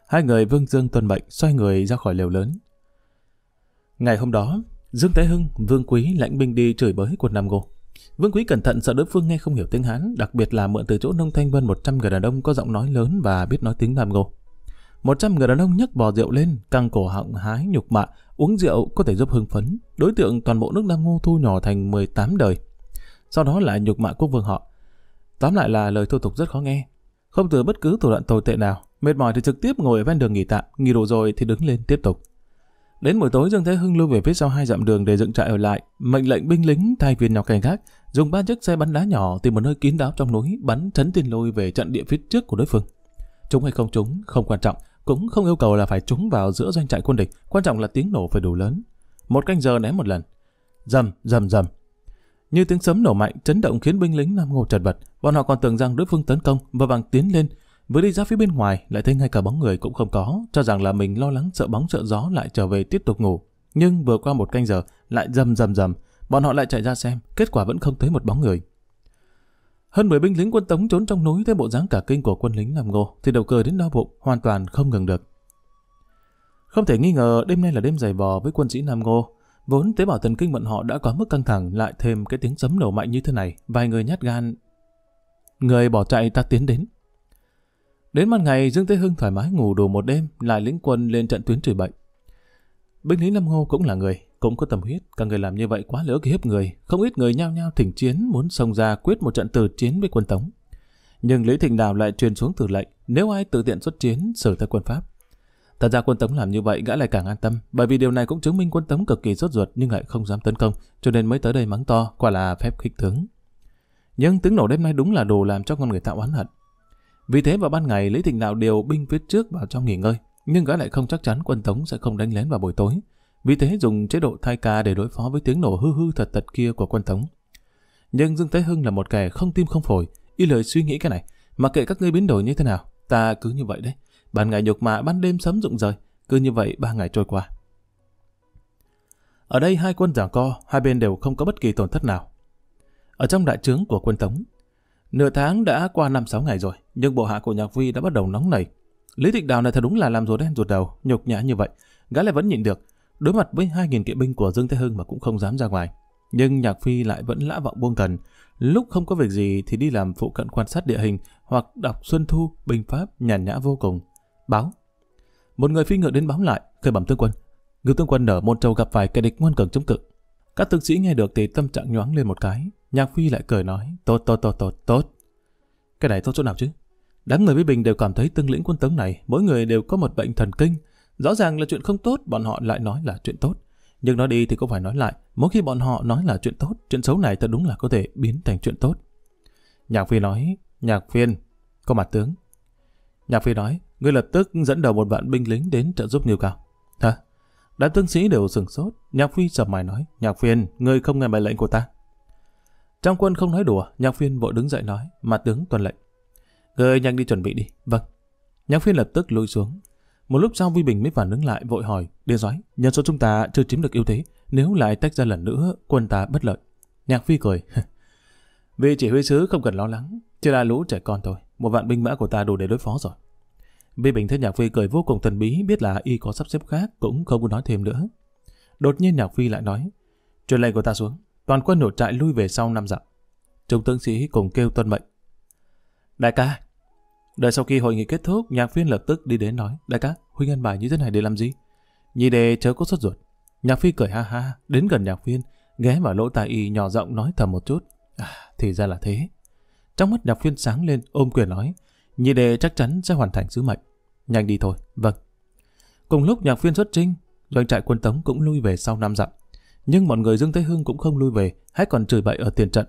Hai người Vương Dương tuân bệnh xoay người ra khỏi lều lớn. Ngày hôm đó, Dương Tế Hưng, Vương Quý lãnh binh đi chửi bới quân Nam Ngô. Vương Quý cẩn thận sợ đối phương nghe không hiểu tiếng Hán, đặc biệt là mượn từ chỗ nông thanh vân 100 người đàn ông có giọng nói lớn và biết nói tiếng Nam Ngô một trăm người đàn ông nhấc bò rượu lên, căng cổ họng hái nhục mạ, uống rượu có thể giúp hưng phấn. Đối tượng toàn bộ nước Nam Ngô thu nhỏ thành 18 đời. Sau đó lại nhục mạ quốc vương họ. Tóm lại là lời thô tục rất khó nghe. Không từ bất cứ thủ đoạn tồi tệ nào, mệt mỏi thì trực tiếp ngồi ở ven đường nghỉ tạm, nghỉ đủ rồi thì đứng lên tiếp tục. Đến buổi tối Dương Thế Hưng lưu về phía sau hai dặm đường để dựng trại ở lại, mệnh lệnh binh lính thay viên nhọc cảnh gác, dùng ba chiếc xe bắn đá nhỏ tìm một nơi kín đáo trong núi bắn chấn tin lôi về trận địa phía trước của đối phương. Chúng hay không chúng không quan trọng, cũng không yêu cầu là phải trúng vào giữa doanh trại quân địch, quan trọng là tiếng nổ phải đủ lớn. Một canh giờ ném một lần. Rầm, rầm, rầm. Như tiếng sấm nổ mạnh chấn động khiến binh lính Nam Ngô chật vật, bọn họ còn tưởng rằng đối phương tấn công và vàng tiến lên, vừa đi ra phía bên ngoài lại thấy ngay cả bóng người cũng không có, cho rằng là mình lo lắng sợ bóng sợ gió lại trở về tiếp tục ngủ. Nhưng vừa qua một canh giờ lại rầm rầm rầm, bọn họ lại chạy ra xem, kết quả vẫn không thấy một bóng người. Hơn 10 binh lính quân Tống trốn trong núi thấy bộ dáng cả kinh của quân lính làm ngô thì đầu cờ đến đau bụng, hoàn toàn không ngừng được. Không thể nghi ngờ đêm nay là đêm dày bò với quân sĩ Nam Ngô. Vốn tế bào thần kinh bọn họ đã có mức căng thẳng lại thêm cái tiếng sấm nổ mạnh như thế này, vài người nhát gan. Người bỏ chạy ta tiến đến. Đến ban ngày Dương tế Hưng thoải mái ngủ đủ một đêm lại lĩnh quân lên trận tuyến trừ bệnh. Binh lính Nam Ngô cũng là người, cũng có tâm huyết, các người làm như vậy quá lỡ hiếp người, không ít người nhao nhao thỉnh chiến muốn xông ra quyết một trận tử chiến với quân Tống. Nhưng Lý Thịnh Đào lại truyền xuống từ lệnh, nếu ai tự tiện xuất chiến, xử theo quân Pháp. Thật ra quân Tống làm như vậy gã lại càng an tâm, bởi vì điều này cũng chứng minh quân Tống cực kỳ rốt ruột nhưng lại không dám tấn công, cho nên mới tới đây mắng to, quả là phép khích tướng. Nhưng tiếng nổ đêm nay đúng là đồ làm cho con người tạo oán hận. Vì thế vào ban ngày Lý Thịnh Đào điều binh phía trước vào trong nghỉ ngơi, nhưng gã lại không chắc chắn quân Tống sẽ không đánh lén vào buổi tối, vì thế dùng chế độ thai ca để đối phó với tiếng nổ hư hư thật thật kia của quân thống. Nhưng Dương tế Hưng là một kẻ không tim không phổi, y lời suy nghĩ cái này, mà kệ các ngươi biến đổi như thế nào, ta cứ như vậy đấy. Ban ngày nhục mạ, ban đêm sấm rụng rời, cứ như vậy ba ngày trôi qua. Ở đây hai quân giảng co, hai bên đều không có bất kỳ tổn thất nào. Ở trong đại trướng của quân Tống, nửa tháng đã qua năm sáu ngày rồi, nhưng bộ hạ của Nhạc Vi đã bắt đầu nóng nảy. Lý Thịnh Đào này thật đúng là làm rùa đen rụt đầu, nhục nhã như vậy, gã lại vẫn nhịn được, Đối mặt với 2.000 kỵ binh của Dương Thế Hưng mà cũng không dám ra ngoài. Nhưng Nhạc Phi lại vẫn lã vọng buông cần. Lúc không có việc gì thì đi làm phụ cận quan sát địa hình hoặc đọc Xuân Thu, Bình Pháp, nhàn nhã vô cùng. Báo. Một người phi ngựa đến báo lại, khởi bẩm tướng quân. Ngư tướng quân ở Môn Châu gặp phải kẻ địch ngoan cường chống cự. Các tướng sĩ nghe được thì tâm trạng nhoáng lên một cái. Nhạc Phi lại cười nói, tốt, tốt, tốt, tốt, tốt. Cái này tốt chỗ nào chứ? Đám người với Bình đều cảm thấy tương lĩnh quân tướng này, mỗi người đều có một bệnh thần kinh, Rõ ràng là chuyện không tốt, bọn họ lại nói là chuyện tốt. Nhưng nói đi thì cũng phải nói lại, mỗi khi bọn họ nói là chuyện tốt, chuyện xấu này thật đúng là có thể biến thành chuyện tốt. Nhạc phi nói, nhạc phiên, có mặt tướng. Nhạc phi nói, ngươi lập tức dẫn đầu một vạn binh lính đến trợ giúp Nghiêu Cao. Hả? Đám tướng sĩ đều sừng sốt, nhạc phi sầm mày nói, nhạc phiên, ngươi không nghe mệnh lệnh của ta. Trong quân không nói đùa, nhạc phiên vội đứng dậy nói, mặt tướng tuần lệnh. Ngươi nhanh đi chuẩn bị đi, vâng. Nhạc phiên lập tức lùi xuống, một lúc sau Vi Bình mới phản ứng lại vội hỏi, Điên soái, nhân số chúng ta chưa chiếm được ưu thế, nếu lại tách ra lần nữa, quân ta bất lợi." Nhạc Phi cười, "Vị chỉ huy sứ không cần lo lắng, chỉ là lũ trẻ con thôi, một vạn binh mã của ta đủ để đối phó rồi." Vi Bình thấy Nhạc Phi cười vô cùng thần bí, biết là y có sắp xếp khác cũng không muốn nói thêm nữa. Đột nhiên Nhạc Phi lại nói, "Truyền lệnh của ta xuống, toàn quân nổ trại lui về sau năm dặm." trung tướng sĩ cùng kêu tuân mệnh. "Đại ca, Đợi sau khi hội nghị kết thúc, nhạc phiên lập tức đi đến nói, đại ca, huynh ăn bài như thế này để làm gì? Nhi đề chớ có sốt ruột. Nhạc phi cười ha ha, đến gần nhạc phiên ghé vào lỗ tai y nhỏ giọng nói thầm một chút. À, thì ra là thế. Trong mắt nhạc phiên sáng lên, ôm quyền nói, Nhi đề chắc chắn sẽ hoàn thành sứ mệnh. Nhanh đi thôi, vâng. Cùng lúc nhạc phiên xuất trinh, doanh trại quân tống cũng lui về sau năm dặm. Nhưng mọi người Dương Thế Hưng cũng không lui về, hãy còn chửi bậy ở tiền trận.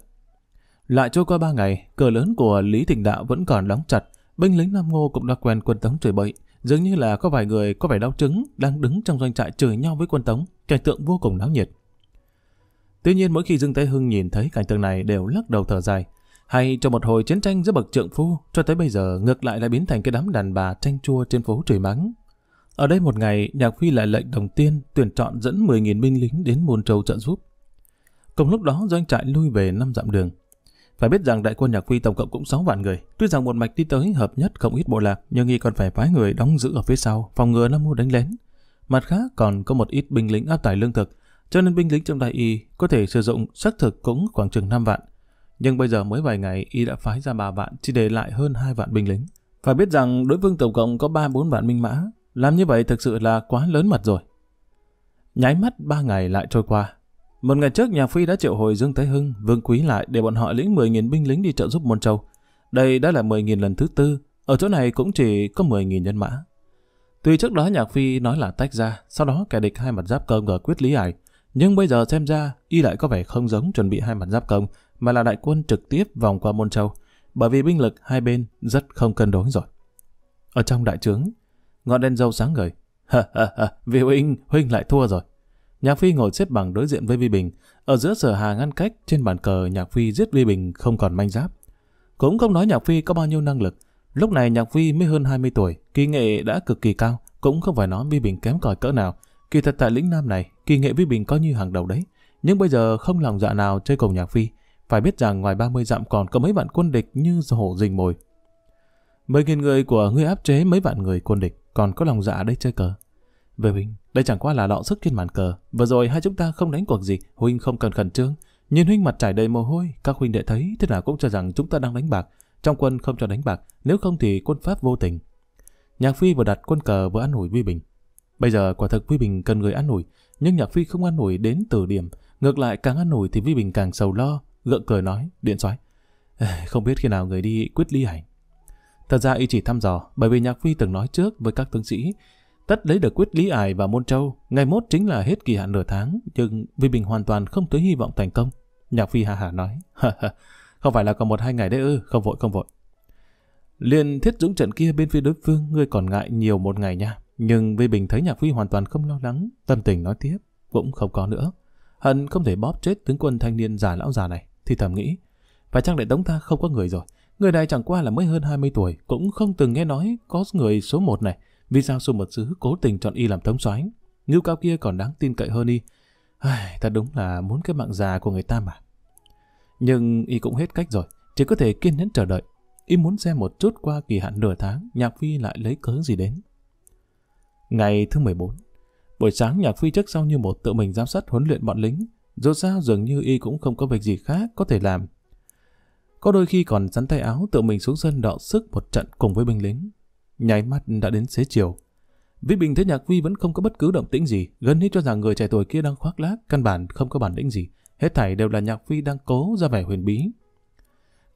Lại trôi qua ba ngày, cửa lớn của Lý Thịnh Đạo vẫn còn đóng chặt, binh lính Nam Ngô cũng đã quen quân Tống chửi bậy, dường như là có vài người có vẻ đau trứng đang đứng trong doanh trại chửi nhau với quân Tống, cảnh tượng vô cùng náo nhiệt. Tuy nhiên mỗi khi Dương Tế Hưng nhìn thấy cảnh tượng này đều lắc đầu thở dài, hay cho một hồi chiến tranh giữa bậc trượng phu cho tới bây giờ ngược lại lại biến thành cái đám đàn bà tranh chua trên phố chửi mắng. Ở đây một ngày, Nhạc Phi lại lệnh Đồng Tiên tuyển chọn dẫn 10.000 binh lính đến Môn Châu trợ giúp. Cùng lúc đó doanh trại lui về năm dặm đường. Phải biết rằng đại quân nhạc phi tổng cộng cũng 6 vạn người. Tuy rằng một mạch đi tới hợp nhất không ít bộ lạc, nhưng y còn phải phái người đóng giữ ở phía sau, phòng ngừa Nam Mô đánh lén. Mặt khác còn có một ít binh lính áp tải lương thực, cho nên binh lính trong đại y có thể sử dụng xác thực cũng khoảng chừng 5 vạn. Nhưng bây giờ mới vài ngày y đã phái ra 3 vạn, chỉ để lại hơn 2 vạn binh lính. Phải biết rằng đối phương tổng cộng có 3-4 vạn binh mã, làm như vậy thực sự là quá lớn mặt rồi. Nháy mắt 3 ngày lại trôi qua, một ngày trước nhà Phi đã triệu hồi Dương Thái Hưng, Vương Quý lại để bọn họ lĩnh 10.000 binh lính đi trợ giúp Môn Châu. Đây đã là 10.000 lần thứ tư, ở chỗ này cũng chỉ có 10.000 nhân mã. Tuy trước đó Nhạc Phi nói là tách ra, sau đó kẻ địch hai mặt giáp công ở quyết lý ải, nhưng bây giờ xem ra y lại có vẻ không giống chuẩn bị hai mặt giáp công, mà là đại quân trực tiếp vòng qua Môn Châu, bởi vì binh lực hai bên rất không cân đối rồi. Ở trong đại trướng, ngọn đèn dâu sáng ngời. Hờ hờ hờ, vì Huynh, Huynh lại thua rồi. Nhạc Phi ngồi xếp bằng đối diện với Vi Bình. Ở giữa sở hà ngăn cách, trên bàn cờ Nhạc Phi giết Vi Bình không còn manh giáp. Cũng không nói Nhạc Phi có bao nhiêu năng lực. Lúc này Nhạc Phi mới hơn 20 tuổi, kỳ nghệ đã cực kỳ cao, cũng không phải nói Vi Bình kém cỏi cỡ nào. Kỳ thật tại lĩnh Nam này, kỳ nghệ Vi Bình coi như hàng đầu đấy. Nhưng bây giờ không lòng dạ nào chơi cùng Nhạc Phi. Phải biết rằng ngoài 30 dặm còn có mấy bạn quân địch như hổ rình mồi. Mấy nghìn người của ngươi áp chế mấy vạn người quân địch, còn có lòng dạ đây chơi cờ. Về Huynh, đây chẳng qua là lọ sức trên màn cờ. Vừa rồi hai chúng ta không đánh cuộc gì, Huynh không cần khẩn trương. Nhìn Huynh mặt trải đầy mồ hôi, các Huynh đệ thấy thế nào cũng cho rằng chúng ta đang đánh bạc. Trong quân không cho đánh bạc, nếu không thì quân Pháp vô tình. Nhạc Phi vừa đặt quân cờ vừa ăn ủi Vi Bình. Bây giờ quả thực Vi Bình cần người ăn ủi, nhưng Nhạc Phi không ăn ủi đến từ điểm. Ngược lại càng ăn ủi thì Vi Bình càng sầu lo, gượng cười nói, điện soái Không biết khi nào người đi quyết ly hành. Thật ra y chỉ thăm dò, bởi vì Nhạc Phi từng nói trước với các tướng sĩ, Tất lấy được quyết Lý Ải và Môn Châu, ngày mốt chính là hết kỳ hạn nửa tháng, nhưng vì mình hoàn toàn không tới hy vọng thành công. Nhạc Phi hà hà nói, không phải là còn một hai ngày đấy ư, không vội không vội. Liền thiết dũng trận kia bên phía đối phương, ngươi còn ngại nhiều một ngày nha. Nhưng Vi Bình thấy Nhạc Phi hoàn toàn không lo lắng, tâm tình nói tiếp, cũng không có nữa. Hận không thể bóp chết tướng quân thanh niên già lão già này, thì thầm nghĩ, phải chăng đại đống ta không có người rồi. Người này chẳng qua là mới hơn 20 tuổi, cũng không từng nghe nói có người số 1 này. Vì sao Xu Mật Sứ cố tình chọn y làm thống soái? Ngưu cao kia còn đáng tin cậy hơn y. Ai, ta đúng là muốn cái mạng già của người ta mà. Nhưng y cũng hết cách rồi, chỉ có thể kiên nhẫn chờ đợi. Y muốn xem một chút qua kỳ hạn nửa tháng, Nhạc Phi lại lấy cớ gì đến. Ngày thứ 14, buổi sáng Nhạc Phi trước sau như một tự mình giám sát huấn luyện bọn lính, dù sao dường như y cũng không có việc gì khác có thể làm. Có đôi khi còn sắn tay áo tự mình xuống sân đọ sức một trận cùng với binh lính nháy mắt đã đến xế chiều. Vĩ Bình thấy Nhạc Huy vẫn không có bất cứ động tĩnh gì, gần như cho rằng người trẻ tuổi kia đang khoác lác, căn bản không có bản lĩnh gì, hết thảy đều là Nhạc Huy đang cố ra vẻ huyền bí.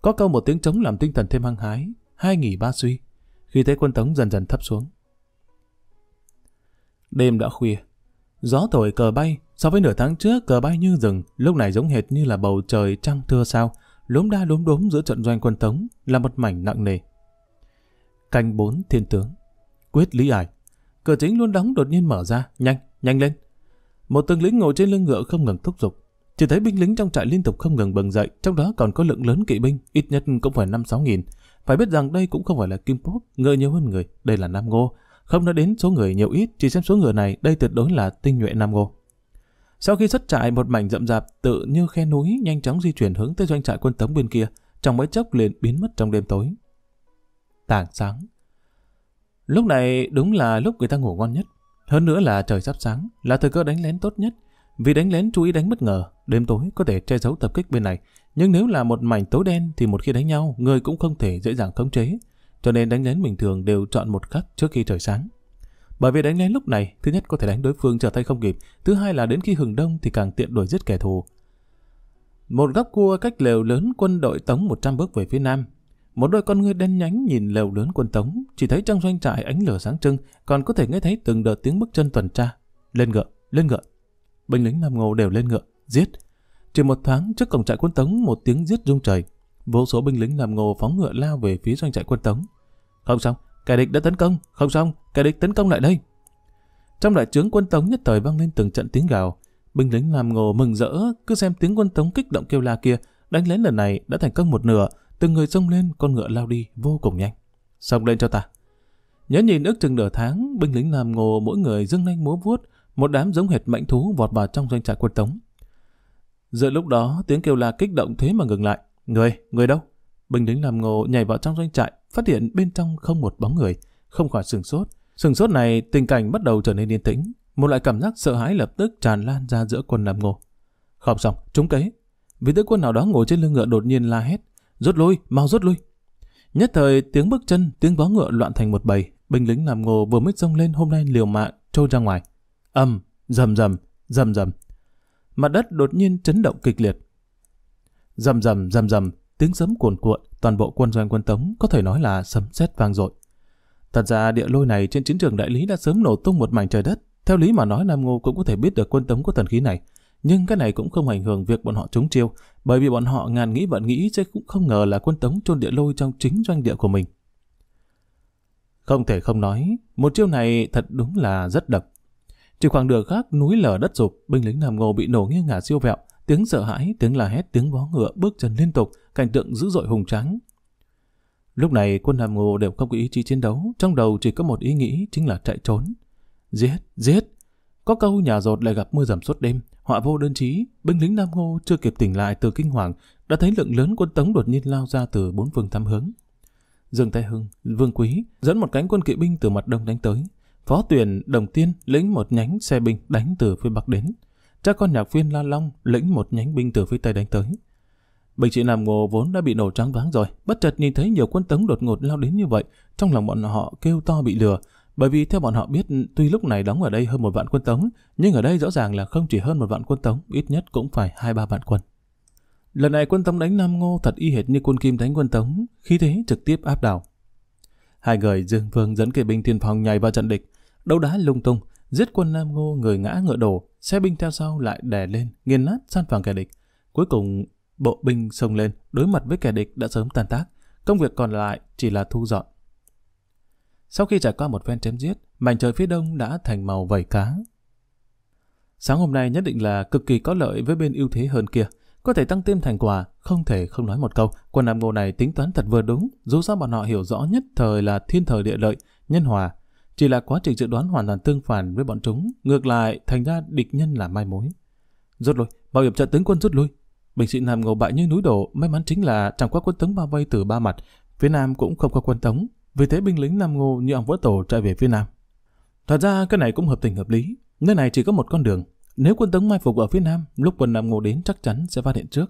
Có câu một tiếng trống làm tinh thần thêm hăng hái, hai nghỉ ba suy, khi thấy quân tống dần dần thấp xuống. Đêm đã khuya, gió thổi cờ bay, so với nửa tháng trước cờ bay như rừng, lúc này giống hệt như là bầu trời trăng thưa sao, lốm đa lốm đốm giữa trận doanh quân tống là một mảnh nặng nề canh bốn thiên tướng. Quyết lý ải. Cửa chính luôn đóng đột nhiên mở ra. Nhanh, nhanh lên. Một tướng lính ngồi trên lưng ngựa không ngừng thúc giục. Chỉ thấy binh lính trong trại liên tục không ngừng bừng dậy, trong đó còn có lượng lớn kỵ binh, ít nhất cũng phải năm sáu nghìn. Phải biết rằng đây cũng không phải là Kim quốc ngựa nhiều hơn người, đây là Nam Ngô. Không nói đến số người nhiều ít, chỉ xem số ngựa này, đây tuyệt đối là tinh nhuệ Nam Ngô. Sau khi xuất trại, một mảnh rậm rạp tự như khe núi nhanh chóng di chuyển hướng tới doanh trại quân tống bên kia, trong mấy chốc liền biến mất trong đêm tối tảng sáng. Lúc này đúng là lúc người ta ngủ ngon nhất. Hơn nữa là trời sắp sáng, là thời cơ đánh lén tốt nhất. Vì đánh lén chú ý đánh bất ngờ, đêm tối có thể che giấu tập kích bên này. Nhưng nếu là một mảnh tối đen thì một khi đánh nhau, người cũng không thể dễ dàng khống chế. Cho nên đánh lén bình thường đều chọn một khắc trước khi trời sáng. Bởi vì đánh lén lúc này, thứ nhất có thể đánh đối phương trở tay không kịp, thứ hai là đến khi hừng đông thì càng tiện đuổi giết kẻ thù. Một góc cua cách lều lớn quân đội tống 100 bước về phía nam, một đôi con ngươi đen nhánh nhìn lều lớn quân tống, chỉ thấy trong doanh trại ánh lửa sáng trưng, còn có thể nghe thấy từng đợt tiếng bước chân tuần tra. Lên ngựa, lên ngựa. Binh lính Nam Ngô đều lên ngựa, giết. Chỉ một tháng trước cổng trại quân tống một tiếng giết rung trời, vô số binh lính Nam Ngô phóng ngựa lao về phía doanh trại quân tống. Không xong, kẻ địch đã tấn công, không xong, kẻ địch tấn công lại đây. Trong đại trướng quân tống nhất thời vang lên từng trận tiếng gào, binh lính Nam Ngô mừng rỡ, cứ xem tiếng quân tống kích động kêu la kia, đánh lén lần này đã thành công một nửa Từng người xông lên, con ngựa lao đi vô cùng nhanh. Xông lên cho ta. Nhớ nhìn ước chừng nửa tháng, binh lính làm ngô mỗi người dưng nanh múa vuốt, một đám giống hệt mãnh thú vọt vào trong doanh trại quân tống. Giữa lúc đó, tiếng kêu la kích động thế mà ngừng lại. Người, người đâu? Binh lính làm ngô nhảy vào trong doanh trại, phát hiện bên trong không một bóng người, không khỏi sừng sốt. Sừng sốt này, tình cảnh bắt đầu trở nên yên tĩnh. Một loại cảm giác sợ hãi lập tức tràn lan ra giữa quân làm ngô. Không xong, trúng kế. Vì tướng quân nào đó ngồi trên lưng ngựa đột nhiên la hét rút lui, mau rút lui. Nhất thời tiếng bước chân, tiếng vó ngựa loạn thành một bầy, binh lính làm ngô vừa mới xông lên hôm nay liều mạng trôi ra ngoài. Âm, rầm rầm, rầm rầm. Mặt đất đột nhiên chấn động kịch liệt. Rầm rầm rầm rầm, tiếng sấm cuồn cuộn, toàn bộ quân doanh quân Tống có thể nói là sấm sét vang dội. Thật ra địa lôi này trên chiến trường đại lý đã sớm nổ tung một mảnh trời đất, theo lý mà nói Nam Ngô cũng có thể biết được quân Tống có thần khí này, nhưng cái này cũng không ảnh hưởng việc bọn họ chống chiêu, bởi vì bọn họ ngàn nghĩ vạn nghĩ chứ cũng không ngờ là quân Tống trôn địa lôi trong chính doanh địa của mình. Không thể không nói, một chiêu này thật đúng là rất độc. Chỉ khoảng đường khác núi lở đất sụp, binh lính Nam Ngô bị nổ nghiêng ngả siêu vẹo, tiếng sợ hãi, tiếng la hét, tiếng vó ngựa bước chân liên tục, cảnh tượng dữ dội hùng tráng. Lúc này quân Nam Ngô đều không có ý chí chiến đấu, trong đầu chỉ có một ý nghĩ chính là chạy trốn. Giết, giết. Có câu nhà rột lại gặp mưa dầm suốt đêm, Họa vô đơn chí, binh lính Nam Ngô chưa kịp tỉnh lại từ kinh hoàng, đã thấy lượng lớn quân Tống đột nhiên lao ra từ bốn phương tám hướng. Dương Thái Hưng, Vương Quý dẫn một cánh quân kỵ binh từ mặt đông đánh tới. Phó Tuyền, Đồng Tiên lĩnh một nhánh xe binh đánh từ phía bắc đến. Cha con nhạc viên La Long lĩnh một nhánh binh từ phía tây đánh tới. Bình trị Nam Ngô vốn đã bị nổ trắng váng rồi, bất chợt nhìn thấy nhiều quân Tống đột ngột lao đến như vậy, trong lòng bọn họ kêu to bị lừa, bởi vì theo bọn họ biết, tuy lúc này đóng ở đây hơn một vạn quân tống, nhưng ở đây rõ ràng là không chỉ hơn một vạn quân tống, ít nhất cũng phải hai ba vạn quân. Lần này quân Tống đánh Nam Ngô thật y hệt như quân Kim đánh quân Tống, khi thế trực tiếp áp đảo. Hai người Dương Vương dẫn kỵ binh tiền phong nhảy vào trận địch, đấu đá lung tung, giết quân Nam Ngô người ngã ngựa đổ, xe binh theo sau lại đè lên, nghiền nát san phẳng kẻ địch. Cuối cùng bộ binh xông lên, đối mặt với kẻ địch đã sớm tàn tác, công việc còn lại chỉ là thu dọn. Sau khi trải qua một phen chém giết, mảnh trời phía đông đã thành màu vẩy cá. Sáng hôm nay nhất định là cực kỳ có lợi với bên ưu thế hơn kia. Có thể tăng thêm thành quả, không thể không nói một câu. Quân Nam Ngô này tính toán thật vừa đúng, dù sao bọn họ hiểu rõ nhất thời là thiên thời địa lợi, nhân hòa. Chỉ là quá trình dự đoán hoàn toàn tương phản với bọn chúng, ngược lại thành ra địch nhân là mai mối. Rút lui, bảo hiểm trận tướng quân rút lui. bình sĩ Nam Ngô bại như núi đổ, may mắn chính là chẳng qua quân tống bao vây từ ba mặt, phía Nam cũng không có quân tống, vì thế binh lính Nam Ngô như ông vỡ tổ chạy về phía Nam. Thật ra cái này cũng hợp tình hợp lý. Nơi này chỉ có một con đường. Nếu quân Tống mai phục ở phía Nam, lúc quân Nam Ngô đến chắc chắn sẽ phát hiện trước.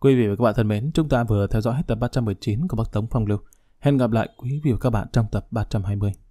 Quý vị và các bạn thân mến, chúng ta vừa theo dõi hết tập 319 của Bắc Tống Phong Lưu. Hẹn gặp lại quý vị và các bạn trong tập 320.